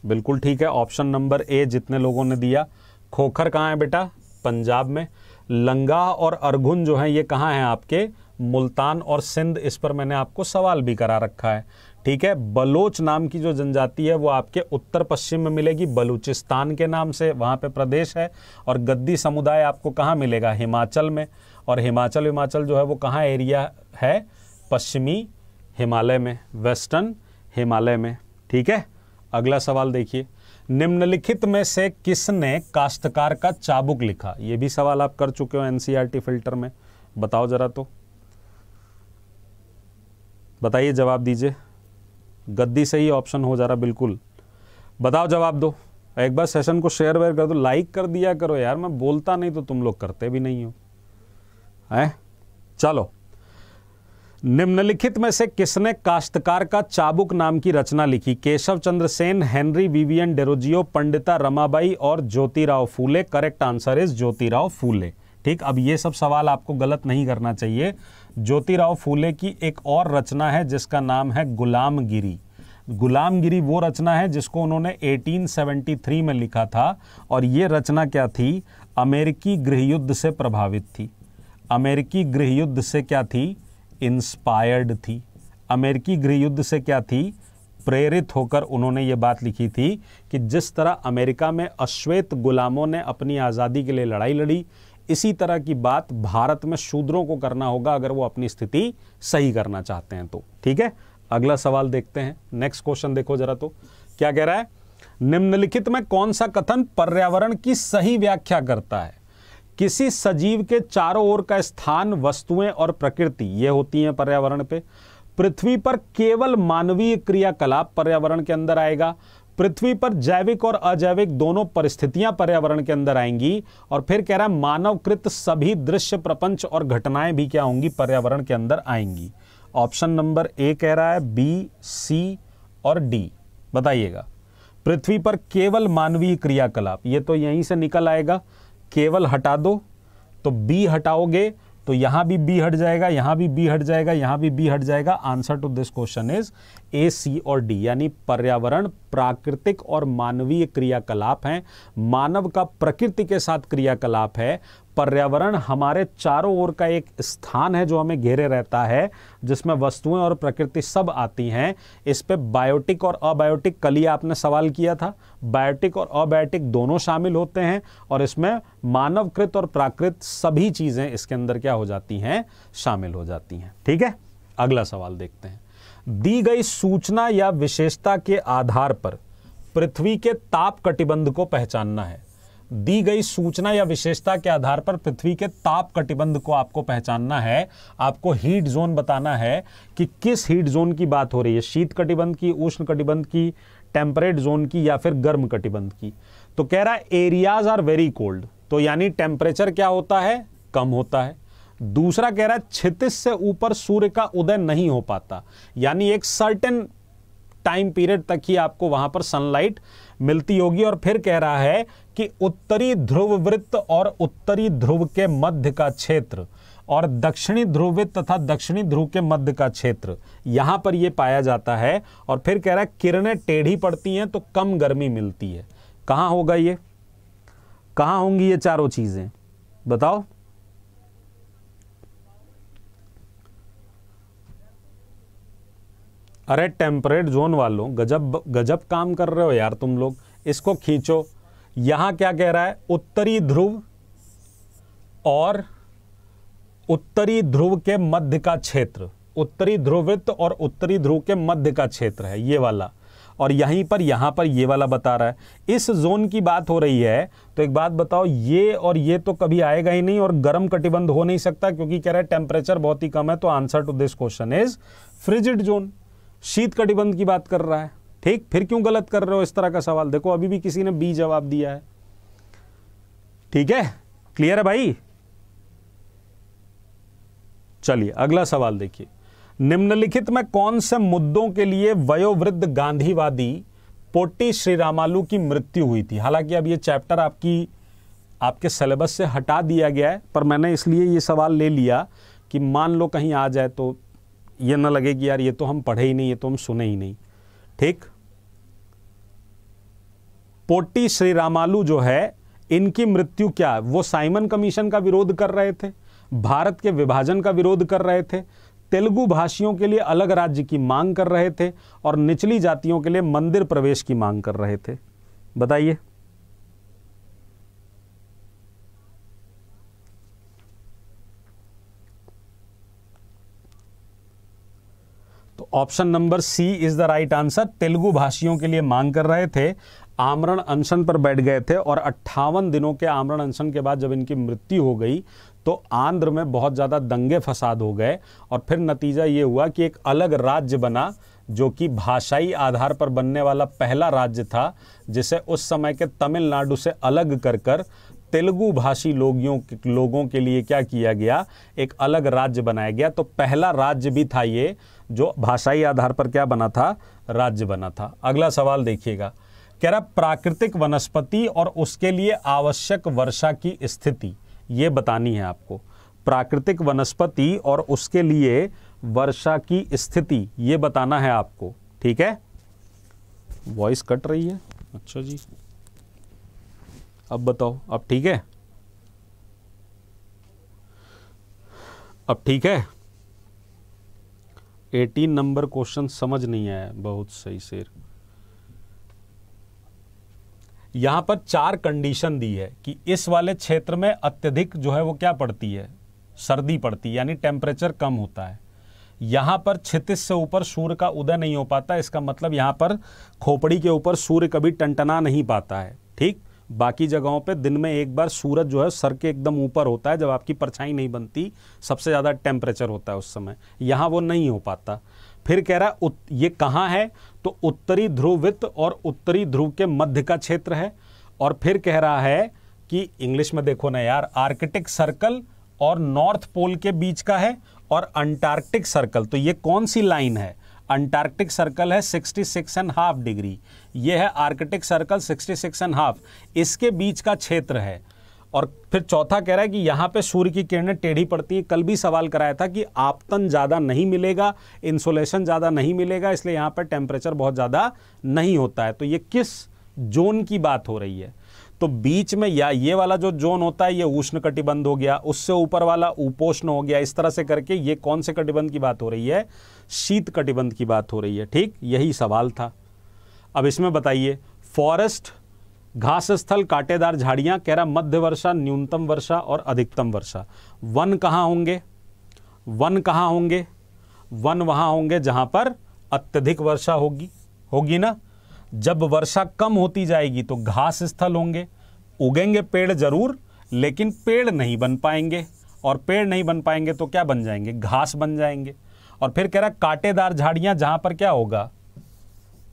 बिल्कुल ठीक है ऑप्शन नंबर ए जितने लोगों ने दिया खोखर कहाँ है बेटा पंजाब में लंगाह और अर्घुन जो है ये कहाँ हैं आपके मुल्तान और सिंध इस पर मैंने आपको सवाल भी करा रखा है ठीक है बलोच नाम की जो जनजाति है वो आपके उत्तर पश्चिम में मिलेगी बलूचिस्तान के नाम से वहाँ पे प्रदेश है और गद्दी समुदाय आपको कहाँ मिलेगा हिमाचल में और हिमाचल हिमाचल जो है वो कहाँ एरिया है पश्चिमी हिमालय में वेस्टर्न हिमालय में ठीक है अगला सवाल देखिए निम्नलिखित में से किसने काश्तकार का चाबुक लिखा ये भी सवाल आप कर चुके हो एनसीईआरटी फिल्टर में बताओ ज़रा तो बताइए जवाब दीजिए गद्दी सही ऑप्शन हो जा रहा बिल्कुल बताओ जवाब दो एक बार सेशन को शेयर वेयर कर दो लाइक कर दिया करो यार मैं बोलता नहीं तो तुम लोग करते भी नहीं हो है चलो निम्नलिखित में से किसने काश्तकार का चाबुक नाम की रचना लिखी केशव चंद्र सेन हेनरी विवियन डेरोजियो पंडिता रमाबाई और Jyotirao Phule correct answer is Jyotirao Phule ठीक अब ये सब सवाल आपको गलत नहीं करना चाहिए ज्योतिराव फूले की एक और रचना है जिसका नाम है गुलामगिरी गुलामगिरी वो रचना है जिसको उन्होंने 1873 में लिखा था और ये रचना क्या थी अमेरिकी गृहयुद्ध से प्रभावित थी अमेरिकी गृहयुद्ध से क्या थी इंस्पायर्ड थी अमेरिकी गृहयुद्ध से क्या थी प्रेरित होकर उन्होंने ये बात लिखी थी कि जिस तरह अमेरिका में अश्वेत गुलामों ने अपनी आज़ादी के लिए लड़ाई लड़ी इसी तरह की बात भारत में शूद्रों को करना होगा अगर वो अपनी स्थिति सही करना चाहते हैं तो ठीक है अगला सवाल देखते हैं नेक्स्ट क्वेश्चन देखो जरा तो क्या कह रहा है निम्नलिखित में कौन सा कथन पर्यावरण की सही व्याख्या करता है किसी सजीव के चारों ओर का स्थान वस्तुएं और प्रकृति ये होती हैं पर्यावरण पे पृथ्वी पर केवल मानवीय क्रियाकलाप पर्यावरण के अंदर आएगा पृथ्वी पर जैविक और अजैविक दोनों परिस्थितियां पर्यावरण के अंदर आएंगी और फिर कह रहा है मानवकृत सभी दृश्य प्रपंच और घटनाएं भी क्या होंगी पर्यावरण के अंदर आएंगी ऑप्शन नंबर ए कह रहा है बी सी और डी बताइएगा पृथ्वी पर केवल मानवीय क्रियाकलाप ये तो यहीं से निकल आएगा केवल हटा दो तो बी हटाओगे तो यहां भी बी हट जाएगा यहां भी बी हट जाएगा यहां भी बी हट जाएगा answer to this question is A C और डी यानी पर्यावरण प्राकृतिक और मानवीय क्रियाकलाप हैं मानव का प्रकृति के साथ क्रियाकलाप है पर्यावरण हमारे चारों ओर का एक स्थान है जो हमें घेरे रहता है जिसमें वस्तुएं और प्रकृति सब आती हैं इस पर बायोटिक और अबायोटिक कल ही आपने सवाल किया था बायोटिक और अबायोटिक दोनों शामिल होते हैं और इसमें मानवकृत और प्राकृत सभी चीज़ें इसके अंदर क्या हो जाती हैं शामिल हो जाती हैं ठीक है अगला सवाल देखते हैं दी गई सूचना या विशेषता के आधार पर पृथ्वी के ताप कटिबंध को पहचानना है दी गई सूचना या विशेषता के आधार पर पृथ्वी के ताप कटिबंध को आपको पहचानना है आपको हीट जोन बताना है कि किस हीट जोन की बात हो रही है शीत कटिबंध की उष्ण कटिबंध की टेम्परेट जोन की या फिर गर्म कटिबंध की तो कह रहा है एरियाज आर वेरी कोल्ड तो यानी टेम्परेचर क्या होता है कम होता है दूसरा कह रहा है छत्तीस से ऊपर सूर्य का उदय नहीं हो पाता यानी एक सर्टेन टाइम पीरियड तक ही आपको वहां पर सनलाइट मिलती होगी और फिर कह रहा है कि उत्तरी ध्रुव वृत्त और उत्तरी ध्रुव के मध्य का क्षेत्र और दक्षिणी ध्रुव तथा दक्षिणी ध्रुव के मध्य का क्षेत्र यहाँ पर यह पाया जाता है और फिर कह रहा है किरणें टेढ़ी पड़ती हैं तो कम गर्मी मिलती है कहाँ होगा ये कहाँ होंगी ये चारों चीज़ें बताओ अरे टेम्परेट जोन वालों गजब गजब काम कर रहे हो यार तुम लोग इसको खींचो यहाँ क्या कह रहा है उत्तरी ध्रुव और उत्तरी ध्रुव के मध्य का क्षेत्र उत्तरी ध्रुवित और उत्तरी ध्रुव के मध्य का क्षेत्र है ये वाला और यहीं पर यहाँ पर ये वाला बता रहा है इस जोन की बात हो रही है तो एक बात बताओ ये और ये तो कभी आएगा ही नहीं और गर्म कटिबंध हो नहीं सकता क्योंकि कह रहा है टेम्परेचर बहुत ही कम है तो answer to this question is frigid zone शीत कटिबंध की बात कर रहा है ठीक फिर क्यों गलत कर रहे हो इस तरह का सवाल देखो अभी भी किसी ने बी जवाब दिया है ठीक है क्लियर है भाई चलिए अगला सवाल देखिए निम्नलिखित में कौन से मुद्दों के लिए वयोवृद्ध गांधीवादी पोटी श्री रामालू की मृत्यु हुई थी हालांकि अब ये चैप्टर आपकी आपके सिलेबस से हटा दिया गया है पर मैंने इसलिए ये सवाल ले लिया कि मान लो कहीं आ जाए तो ये ना लगे कि यार ये तो हम पढ़े ही नहीं ये तो हम सुने ही नहीं ठीक पोटी श्री रामालू जो है इनकी मृत्यु क्या है वो साइमन कमीशन का विरोध कर रहे थे भारत के विभाजन का विरोध कर रहे थे तेलुगु भाषियों के लिए अलग राज्य की मांग कर रहे थे और निचली जातियों के लिए मंदिर प्रवेश की मांग कर रहे थे बताइए option number C is the right answer Telugu भाषियों के लिए मांग कर रहे थे आमरण अनशन पर बैठ गए थे और अट्ठावन दिनों के आमरण अनशन के बाद जब इनकी मृत्यु हो गई तो आंध्र में बहुत ज़्यादा दंगे फसाद हो गए और फिर नतीजा ये हुआ कि एक अलग राज्य बना जो कि भाषाई आधार पर बनने वाला पहला राज्य था जिसे उस समय के तमिलनाडु से अलग कर कर तेलुगु भाषी लोगियों लोगों के लिए क्या किया गया एक अलग राज्य बनाया गया तो पहला राज्य भी था ये जो भाषाई आधार पर क्या बना था राज्य बना था अगला सवाल देखिएगा कह रहा प्राकृतिक वनस्पति और उसके लिए आवश्यक वर्षा की स्थिति ये बतानी है आपको प्राकृतिक वनस्पति और उसके लिए वर्षा की स्थिति ये बताना है आपको ठीक है वॉइस कट रही है अच्छा जी अब बताओ अब ठीक है अब ठीक है एटीन नंबर क्वेश्चन समझ नहीं आया बहुत सही शेर यहां पर चार कंडीशन दी है कि इस वाले क्षेत्र में अत्यधिक जो है वो क्या पड़ती है सर्दी पड़ती है यानी टेम्परेचर कम होता है यहां पर छितिस से ऊपर सूर्य का उदय नहीं हो पाता इसका मतलब यहां पर खोपड़ी के ऊपर सूर्य कभी टंटना नहीं पाता है ठीक बाकी जगहों पे दिन में एक बार सूरज जो है सर के एकदम ऊपर होता है जब आपकी परछाई नहीं बनती सबसे ज़्यादा टेम्परेचर होता है उस समय यहाँ वो नहीं हो पाता फिर कह रहा है ये कहाँ है तो उत्तरी वित्त और उत्तरी ध्रुव के मध्य का क्षेत्र है और फिर कह रहा है कि इंग्लिश में देखो ना यार आर्कटिक सर्कल और नॉर्थ पोल के बीच का है और अंटार्कटिक सर्कल तो ये कौन सी लाइन है अंटार्कटिक सर्कल है 66 एंड हाफ डिग्री ये है आर्कटिक सर्कल 66 एंड हाफ इसके बीच का क्षेत्र है और फिर चौथा कह रहा है कि यहाँ पे सूर्य की किरणें टेढ़ी पड़ती है कल भी सवाल कराया था कि आपतन ज़्यादा नहीं मिलेगा इंसुलेशन ज़्यादा नहीं मिलेगा इसलिए यहाँ पर टेम्परेचर बहुत ज़्यादा नहीं होता है तो ये किस जोन की बात हो रही है तो बीच में या ये वाला जो जोन होता है ये उष्ण कटिबंध हो गया उससे ऊपर वाला उपोष्ण हो गया इस तरह से करके ये कौन से कटिबंध की बात हो रही है शीत कटिबंध की बात हो रही है ठीक यही सवाल था अब इसमें बताइए फॉरेस्ट घास स्थल कांटेदार झाड़ियां कह रहा मध्य वर्षा न्यूनतम वर्षा और अधिकतम वर्षा वन कहाँ होंगे वन कहाँ होंगे वन वहाँ होंगे जहाँ पर अत्यधिक वर्षा होगी होगी ना जब वर्षा कम होती जाएगी तो घास स्थल होंगे उगेंगे पेड़ जरूर लेकिन पेड़ नहीं बन पाएंगे और पेड़ नहीं बन पाएंगे तो क्या बन जाएंगे घास बन जाएंगे और फिर कह रहा कांटेदार झाड़ियाँ जहाँ पर क्या होगा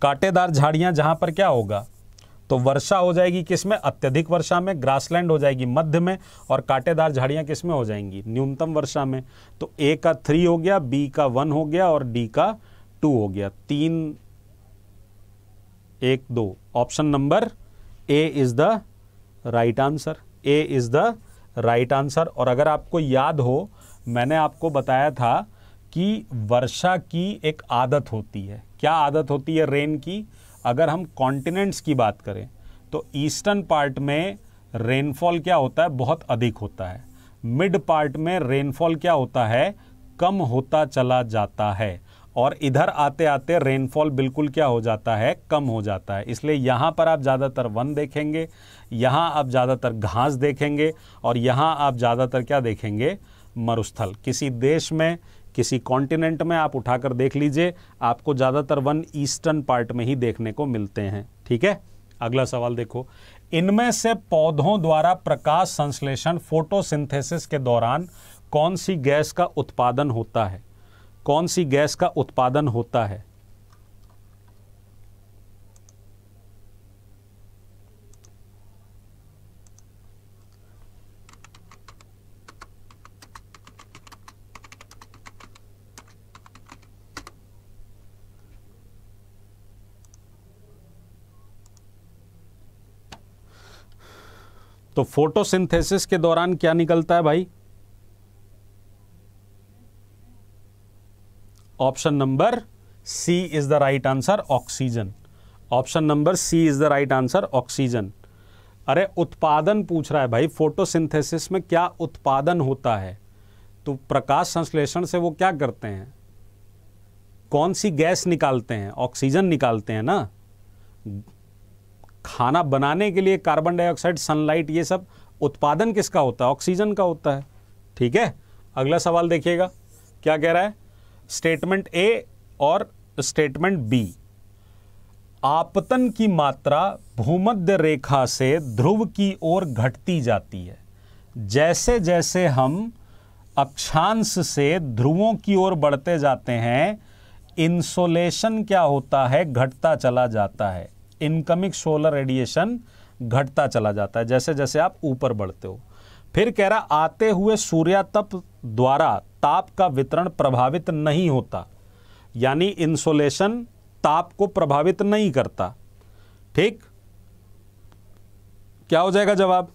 कांटेदार झाड़ियां जहां पर क्या होगा तो वर्षा हो जाएगी किसमें अत्यधिक वर्षा में ग्रासलैंड हो जाएगी मध्य में और कांटेदार झाड़ियां किसमें हो जाएंगी न्यूनतम वर्षा में तो ए का थ्री हो गया बी का वन हो गया और डी का टू हो गया तीन एक दो option number A is the right answer A is the right answer और अगर आपको याद हो मैंने आपको बताया था कि वर्षा की एक आदत होती है क्या आदत होती है रेन की अगर हम कॉन्टिनेंट्स की बात करें तो ईस्टर्न पार्ट में रेनफॉल क्या होता है बहुत अधिक होता है मिड पार्ट में रेनफॉल क्या होता है कम होता चला जाता है और इधर आते आते रेनफॉल बिल्कुल क्या हो जाता है कम हो जाता है इसलिए यहाँ पर आप ज़्यादातर वन देखेंगे यहाँ आप ज़्यादातर घास देखेंगे और यहाँ आप ज़्यादातर क्या देखेंगे मरुस्थल किसी देश में किसी कॉन्टिनेंट में आप उठाकर देख लीजिए आपको ज़्यादातर वन ईस्टर्न पार्ट में ही देखने को मिलते हैं ठीक है अगला सवाल देखो इनमें से पौधों द्वारा प्रकाश संश्लेषण फोटोसिंथेसिस के दौरान कौन सी गैस का उत्पादन होता है कौन सी गैस का उत्पादन होता है तो फोटोसिंथेसिस के दौरान क्या निकलता है भाई option number C is the right answer oxygen option number C is the right answer oxygen अरे उत्पादन पूछ रहा है भाई फोटोसिंथेसिस में क्या उत्पादन होता है तो प्रकाश संश्लेषण से वो क्या करते हैं कौन सी गैस निकालते हैं ऑक्सीजन निकालते हैं ना खाना बनाने के लिए कार्बन डाइऑक्साइड सनलाइट ये सब उत्पादन किसका होता है ऑक्सीजन का होता है ठीक है अगला सवाल देखिएगा क्या कह रहा है स्टेटमेंट ए और स्टेटमेंट बी आपतन की मात्रा भूमध्य रेखा से ध्रुव की ओर घटती जाती है जैसे जैसे हम अक्षांश से ध्रुवों की ओर बढ़ते जाते हैं इंसोलेशन क्या होता है घटता चला जाता है इनकमिंग सोलर रेडिएशन घटता चला जाता है जैसे जैसे आप ऊपर बढ़ते हो फिर कह रहा आते हुए सूर्यातप द्वारा ताप का वितरण प्रभावित नहीं होता यानी इंसोलेशन ताप को प्रभावित नहीं करता ठीक क्या हो जाएगा जवाब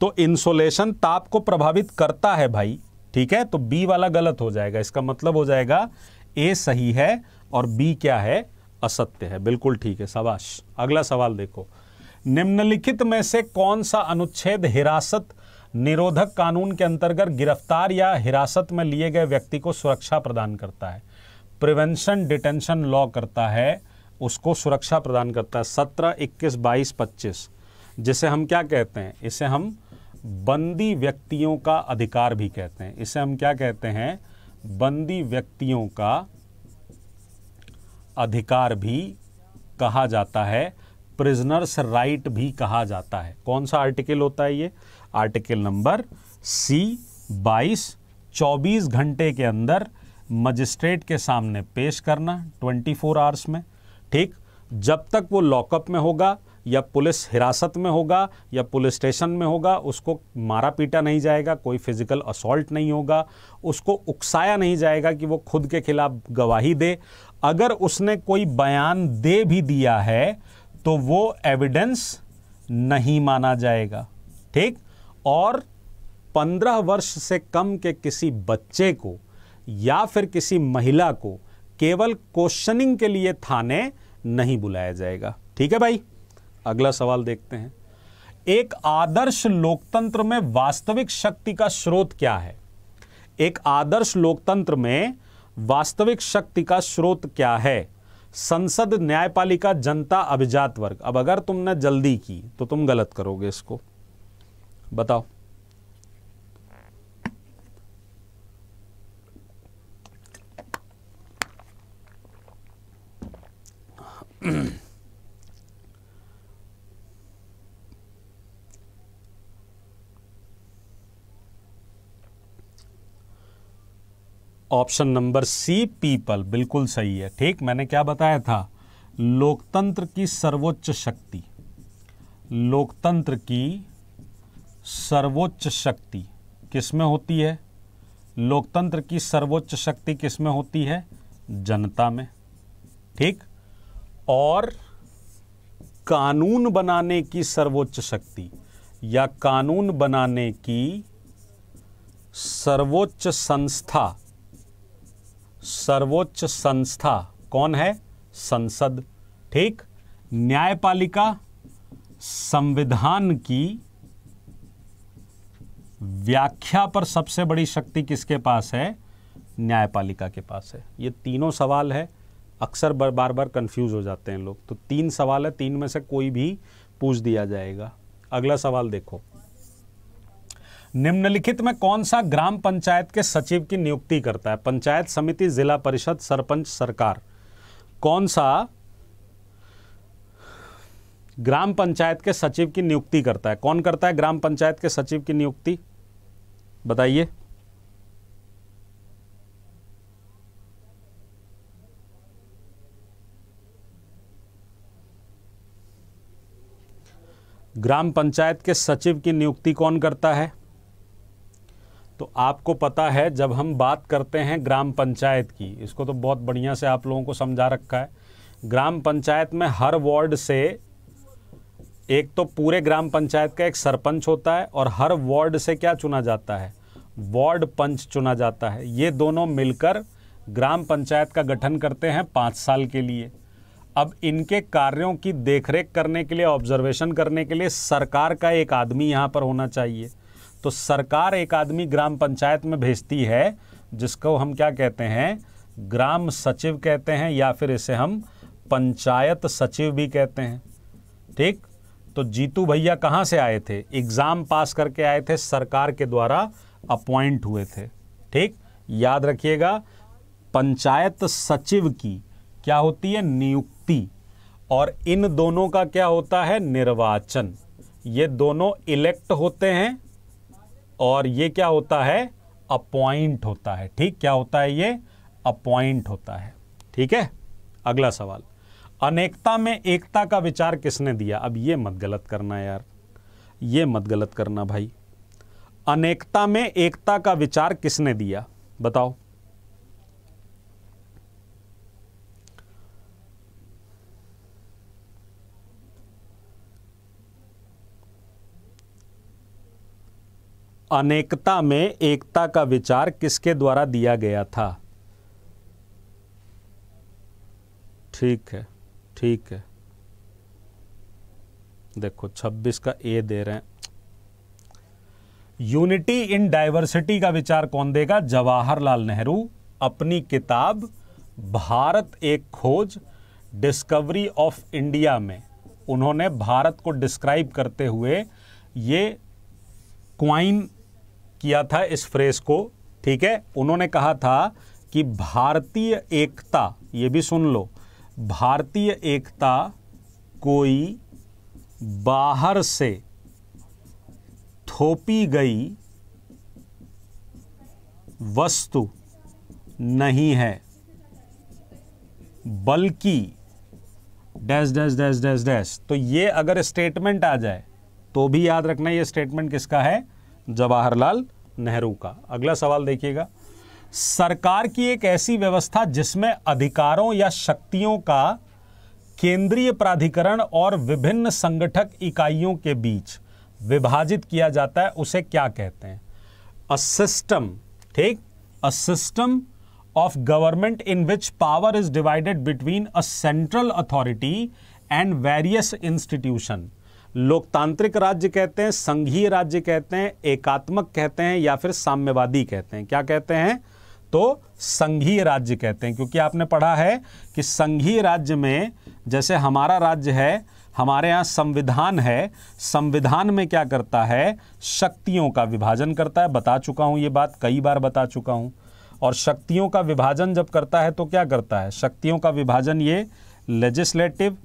तो इंसोलेशन ताप को प्रभावित करता है भाई ठीक है तो बी वाला गलत हो जाएगा इसका मतलब हो जाएगा ए सही है और बी क्या है असत्य है बिल्कुल ठीक है शाबाश अगला सवाल देखो निम्नलिखित में से कौन सा अनुच्छेद हिरासत निरोधक कानून के अंतर्गत गिरफ्तार या हिरासत में लिए गए व्यक्ति को सुरक्षा प्रदान करता है प्रिवेंशन डिटेंशन लॉ करता है उसको सुरक्षा प्रदान करता है सत्रह इक्कीस बाईस पच्चीस जिसे हम क्या कहते हैं इसे हम बंदी व्यक्तियों का अधिकार भी कहते हैं इसे हम क्या कहते हैं बंदी व्यक्तियों का अधिकार भी कहा जाता है प्रिजनर्स राइट भी कहा जाता है कौन सा आर्टिकल होता है ये आर्टिकल नंबर सी बाईस चौबीस घंटे के अंदर मजिस्ट्रेट के सामने पेश करना 24 फोर आवर्स में ठीक जब तक वो लॉकअप में होगा या पुलिस हिरासत में होगा या पुलिस स्टेशन में होगा उसको मारा पीटा नहीं जाएगा कोई फिजिकल असॉल्ट नहीं होगा उसको उकसाया नहीं जाएगा कि वो खुद के खिलाफ गवाही दे अगर उसने कोई बयान दे भी दिया है तो वो एविडेंस नहीं माना जाएगा ठीक और पंद्रह वर्ष से कम के किसी बच्चे को या फिर किसी महिला को केवल क्वेश्चनिंग के लिए थाने नहीं बुलाया जाएगा ठीक है भाई अगला सवाल देखते हैं एक आदर्श लोकतंत्र में वास्तविक शक्ति का स्रोत क्या है एक आदर्श लोकतंत्र में वास्तविक शक्ति का स्रोत क्या है संसद न्यायपालिका जनता अभिजात वर्ग अब अगर तुमने जल्दी की तो तुम गलत करोगे इसको बताओ mm option number C people बिल्कुल सही है ठीक मैंने क्या बताया था लोकतंत्र की सर्वोच्च शक्ति लोकतंत्र की सर्वोच्च शक्ति किसमें होती है लोकतंत्र की सर्वोच्च शक्ति किसमें होती है जनता में ठीक और कानून बनाने की सर्वोच्च शक्ति या कानून बनाने की सर्वोच्च संस्था सर्वोच्च संस्था कौन है संसद ठीक न्यायपालिका संविधान की व्याख्या पर सबसे बड़ी शक्ति किसके पास है न्यायपालिका के पास है ये तीनों सवाल है अक्सर बार बार बार कंफ्यूज हो जाते हैं लोग तो तीन सवाल है तीन में से कोई भी पूछ दिया जाएगा अगला सवाल देखो निम्नलिखित में कौन सा ग्राम पंचायत के सचिव की नियुक्ति करता है पंचायत समिति जिला परिषद सरपंच सरकार कौन सा ग्राम पंचायत के सचिव की नियुक्ति करता है कौन करता है ग्राम पंचायत के सचिव की नियुक्ति बताइए ग्राम पंचायत के सचिव की नियुक्ति कौन करता है तो आपको पता है जब हम बात करते हैं ग्राम पंचायत की इसको तो बहुत बढ़िया से आप लोगों को समझा रखा है ग्राम पंचायत में हर वार्ड से एक तो पूरे ग्राम पंचायत का एक सरपंच होता है और हर वार्ड से क्या चुना जाता है वार्ड पंच चुना जाता है ये दोनों मिलकर ग्राम पंचायत का गठन करते हैं पाँच साल के लिए अब इनके कार्यों की देखरेख करने के लिए ऑब्जर्वेशन करने के लिए सरकार का एक आदमी यहाँ पर होना चाहिए तो सरकार एक आदमी ग्राम पंचायत में भेजती है जिसको हम क्या कहते हैं ग्राम सचिव कहते हैं या फिर इसे हम पंचायत सचिव भी कहते हैं ठीक तो जीतू भैया कहाँ से आए थे एग्ज़ाम पास करके आए थे सरकार के द्वारा अपॉइंट हुए थे ठीक याद रखिएगा पंचायत सचिव की क्या होती है नियुक्ति और इन दोनों का क्या होता है निर्वाचन ये दोनों इलेक्ट होते हैं और ये क्या होता है अपॉइंट होता है ठीक क्या होता है ये अपॉइंट होता है ठीक है अगला सवाल अनेकता में एकता का विचार किसने दिया अब ये मत गलत करना यार ये मत गलत करना भाई अनेकता में एकता का विचार किसने दिया बताओ अनेकता में एकता का विचार किसके द्वारा दिया गया था ठीक है ठीक है देखो 26 का ए दे रहे हैं यूनिटी इन डाइवर्सिटी का विचार कौन देगा जवाहरलाल नेहरू अपनी किताब भारत एक खोज डिस्कवरी ऑफ इंडिया में उन्होंने भारत को डिस्क्राइब करते हुए ये क्वाइन किया था इस फ्रेस को ठीक है उन्होंने कहा था कि भारतीय एकता ये भी सुन लो भारतीय एकता कोई बाहर से थोपी गई वस्तु नहीं है बल्कि dash dash dash dash dash तो ये अगर स्टेटमेंट आ जाए तो भी याद रखना ये स्टेटमेंट किसका है जवाहरलाल नेहरू का अगला सवाल देखिएगा सरकार की एक ऐसी व्यवस्था जिसमें अधिकारों या शक्तियों का केंद्रीय प्राधिकरण और विभिन्न संगठक इकाइयों के बीच विभाजित किया जाता है उसे क्या कहते हैं अ सिस्टम ठीक a system of government in which power is divided between a central authority and various institution लोकतांत्रिक राज्य कहते हैं संघीय राज्य कहते हैं एकात्मक कहते हैं या फिर साम्यवादी कहते हैं क्या कहते हैं तो संघीय राज्य कहते हैं क्योंकि आपने पढ़ा है कि संघीय राज्य में जैसे हमारा राज्य है हमारे यहाँ संविधान है संविधान में क्या करता है शक्तियों का विभाजन करता है बता चुका हूँ ये बात कई बार बता चुका हूँ और शक्तियों का विभाजन जब करता है तो क्या करता है शक्तियों का विभाजन ये लेजिस्लेटिव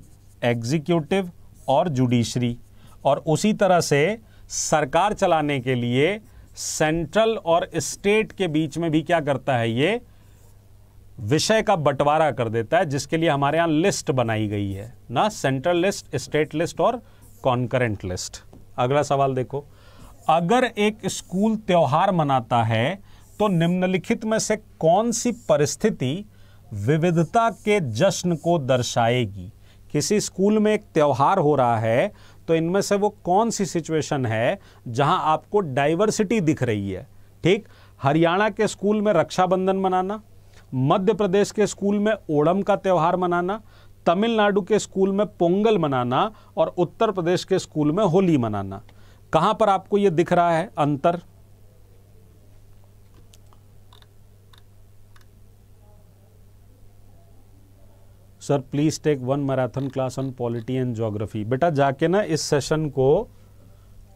एग्जीक्यूटिव और जुडिशरी और उसी तरह से सरकार चलाने के लिए सेंट्रल और स्टेट के बीच में भी क्या करता है ये विषय का बंटवारा कर देता है जिसके लिए हमारे यहाँ लिस्ट बनाई गई है ना सेंट्रल लिस्ट स्टेट लिस्ट और कॉन्करेंट लिस्ट अगला सवाल देखो अगर एक स्कूल त्यौहार मनाता है तो निम्नलिखित में से कौन सी परिस्थिति विविधता के जश्न को दर्शाएगी किसी स्कूल में एक त्यौहार हो रहा है तो इनमें से वो कौन सी सिचुएशन है जहां आपको डाइवर्सिटी दिख रही है ठीक हरियाणा के स्कूल में रक्षाबंधन मनाना मध्य प्रदेश के स्कूल में ओणम का त्यौहार मनाना तमिलनाडु के स्कूल में पोंगल मनाना और उत्तर प्रदेश के स्कूल में होली मनाना कहाँ पर आपको ये दिख रहा है अंतर sir please take one marathon class on polity and geography बेटा जाके ना इस सेशन को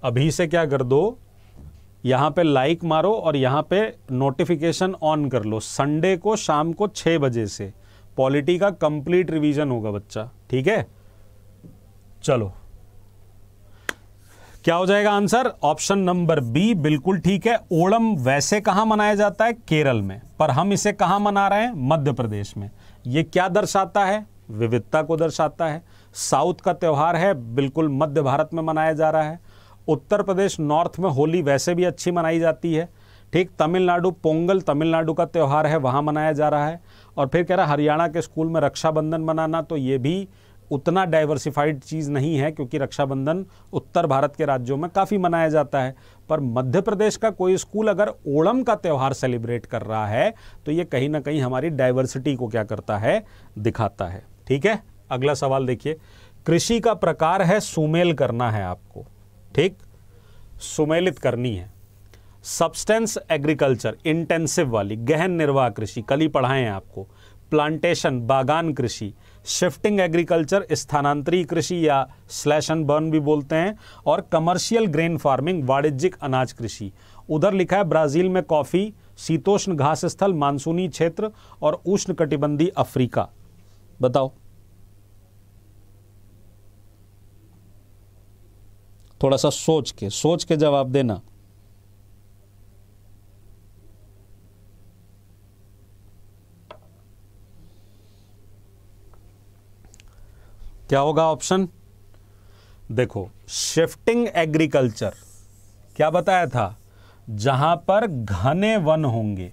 अभी से क्या कर दो यहाँ पे लाइक मारो और यहाँ पे नोटिफिकेशन ऑन कर लो संडे को शाम को छः बजे से पॉलिटी का कंप्लीट रिवीजन होगा बच्चा ठीक है चलो क्या हो जाएगा आंसर ऑप्शन नंबर बी बिल्कुल ठीक है ओणम वैसे कहां मनाया जाता है केरल में पर हम इसे कहां मना रहे हैं मध्य प्रदेश में ये क्या दर्शाता है विविधता को दर्शाता है साउथ का त्यौहार है बिल्कुल मध्य भारत में मनाया जा रहा है उत्तर प्रदेश नॉर्थ में होली वैसे भी अच्छी मनाई जाती है ठीक तमिलनाडु पोंगल तमिलनाडु का त्यौहार है वहाँ मनाया जा रहा है और फिर कह रहा हरियाणा के स्कूल में रक्षाबंधन मनाना तो ये भी उतना डाइवर्सिफाइड चीज़ नहीं है क्योंकि रक्षाबंधन उत्तर भारत के राज्यों में काफ़ी मनाया जाता है पर मध्य प्रदेश का कोई स्कूल अगर ओणम का त्यौहार सेलिब्रेट कर रहा है तो ये कहीं ना कहीं हमारी डाइवर्सिटी को क्या करता है दिखाता है ठीक है अगला सवाल देखिए कृषि का प्रकार है सुमेल करना है आपको ठीक सुमेलित करनी है सब्सटेंस एग्रीकल्चर इंटेंसिव वाली गहन निर्वाह कृषि कली पढ़ाएं आपको प्लांटेशन बागान कृषि शिफ्टिंग एग्रीकल्चर स्थानांतरी कृषि या स्लैश एंड बर्न भी बोलते हैं और कमर्शियल ग्रेन फार्मिंग वाणिज्यिक अनाज कृषि उधर लिखा है ब्राज़ील में कॉफ़ी शीतोष्ण घास स्थल मानसूनी क्षेत्र और उष्ण कटिबंधी अफ्रीका बताओ थोड़ा सा सोच के सोच के जवाब देना क्या होगा ऑप्शन देखो शिफ्टिंग एग्रीकल्चर क्या बताया था जहां पर घने वन होंगे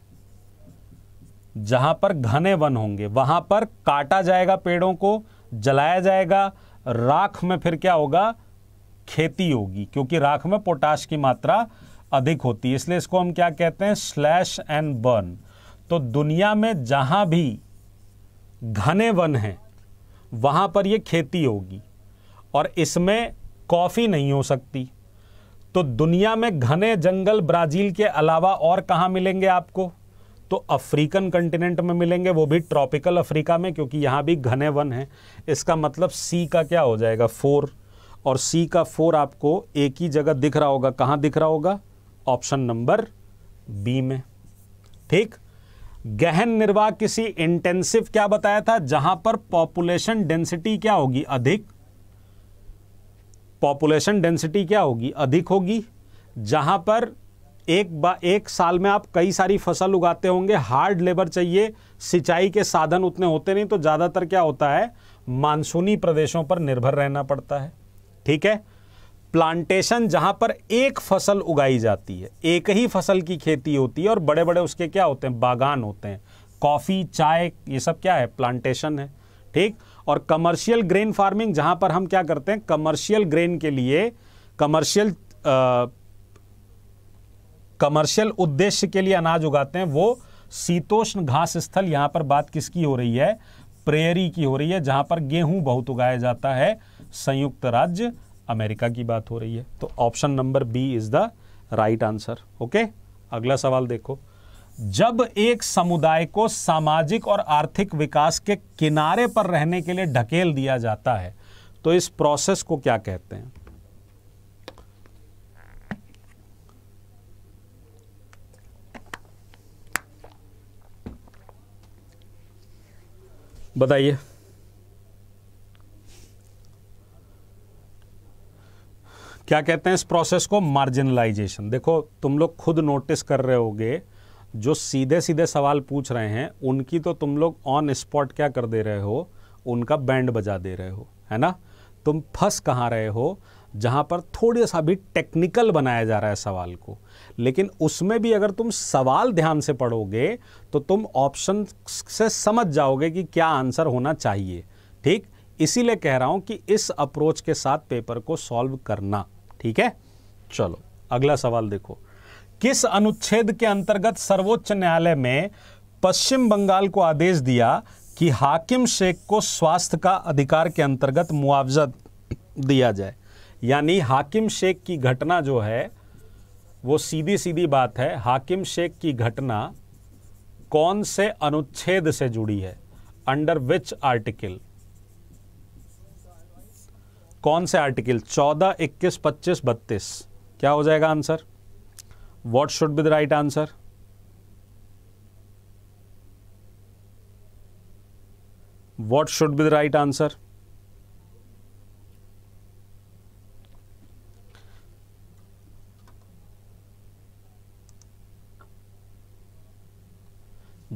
जहां पर घने वन होंगे वहां पर काटा जाएगा पेड़ों को जलाया जाएगा राख में फिर क्या होगा खेती होगी क्योंकि राख में पोटाश की मात्रा अधिक होती है इसलिए इसको हम क्या कहते हैं स्लैश एंड बर्न तो दुनिया में जहां भी घने वन हैं वहाँ पर ये खेती होगी और इसमें कॉफ़ी नहीं हो सकती तो दुनिया में घने जंगल ब्राज़ील के अलावा और कहाँ मिलेंगे आपको तो अफ्रीकन कंटिनेंट में मिलेंगे वो भी ट्रॉपिकल अफ्रीका में क्योंकि यहाँ भी घने वन हैं इसका मतलब सी का क्या हो जाएगा फोर और सी का फोर आपको एक ही जगह दिख रहा होगा कहाँ दिख रहा होगा ऑप्शन नंबर बी में ठीक गहन निर्वाह किसी इंटेंसिव क्या बताया था जहां पर पॉपुलेशन डेंसिटी क्या होगी अधिक पॉपुलेशन डेंसिटी क्या होगी अधिक होगी जहां पर एक बा एक साल में आप कई सारी फसल उगाते होंगे हार्ड लेबर चाहिए सिंचाई के साधन उतने होते नहीं तो ज़्यादातर क्या होता है मानसूनी प्रदेशों पर निर्भर रहना पड़ता है ठीक है प्लांटेशन जहाँ पर एक फसल उगाई जाती है एक ही फसल की खेती होती है और बड़े बड़े उसके क्या होते हैं बागान होते हैं कॉफ़ी चाय ये सब क्या है प्लांटेशन है ठीक और कमर्शियल ग्रेन फार्मिंग जहाँ पर हम क्या करते हैं कमर्शियल ग्रेन के लिए कमर्शियल कमर्शियल उद्देश्य के लिए अनाज उगाते हैं वो शीतोष्ण घास स्थल यहाँ पर बात किसकी हो रही है प्रेयरी की हो रही है जहाँ पर गेहूँ बहुत उगाया जाता है संयुक्त राज्य अमेरिका की बात हो रही है तो option number B is the right answer okay अगला सवाल देखो जब एक समुदाय को सामाजिक और आर्थिक विकास के किनारे पर रहने के लिए ढकेल दिया जाता है तो इस प्रोसेस को क्या कहते हैं बताइए क्या कहते हैं इस प्रोसेस को मार्जिनलाइजेशन देखो तुम लोग खुद नोटिस कर रहे होगे जो सीधे सीधे सवाल पूछ रहे हैं उनकी तो तुम लोग ऑन स्पॉट क्या कर दे रहे हो उनका बैंड बजा दे रहे हो है ना तुम फंस कहाँ रहे हो जहाँ पर थोड़ा सा भी टेक्निकल बनाया जा रहा है सवाल को लेकिन उसमें भी अगर तुम सवाल ध्यान से पढ़ोगे तो तुम ऑप्शन से समझ जाओगे कि क्या आंसर होना चाहिए ठीक इसीलिए कह रहा हूं कि इस अप्रोच के साथ पेपर को सॉल्व करना ठीक है चलो अगला सवाल देखो किस अनुच्छेद के अंतर्गत सर्वोच्च न्यायालय में पश्चिम बंगाल को आदेश दिया कि हाकिम शेख को स्वास्थ्य का अधिकार के अंतर्गत मुआवजा दिया जाए यानी हाकिम शेख की घटना जो है वो सीधी सीधी बात है हाकिम शेख की घटना कौन से अनुच्छेद से जुड़ी है अंडर विच आर्टिकल कौन से आर्टिकल चौदह इक्कीस पच्चीस बत्तीस क्या हो जाएगा answer what should be the right answer what should be the right answer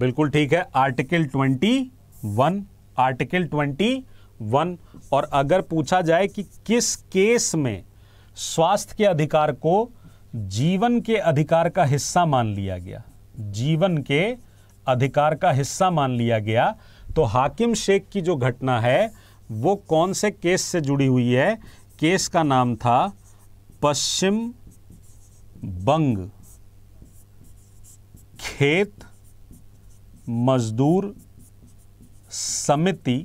बिल्कुल ठीक है article twenty one article twenty one और अगर पूछा जाए कि किस केस में स्वास्थ्य के अधिकार को जीवन के अधिकार का हिस्सा मान लिया गया जीवन के अधिकार का हिस्सा मान लिया गया तो हाकिम शेख की जो घटना है वो कौन से केस से जुड़ी हुई है केस का नाम था पश्चिम बंग खेत मजदूर समिति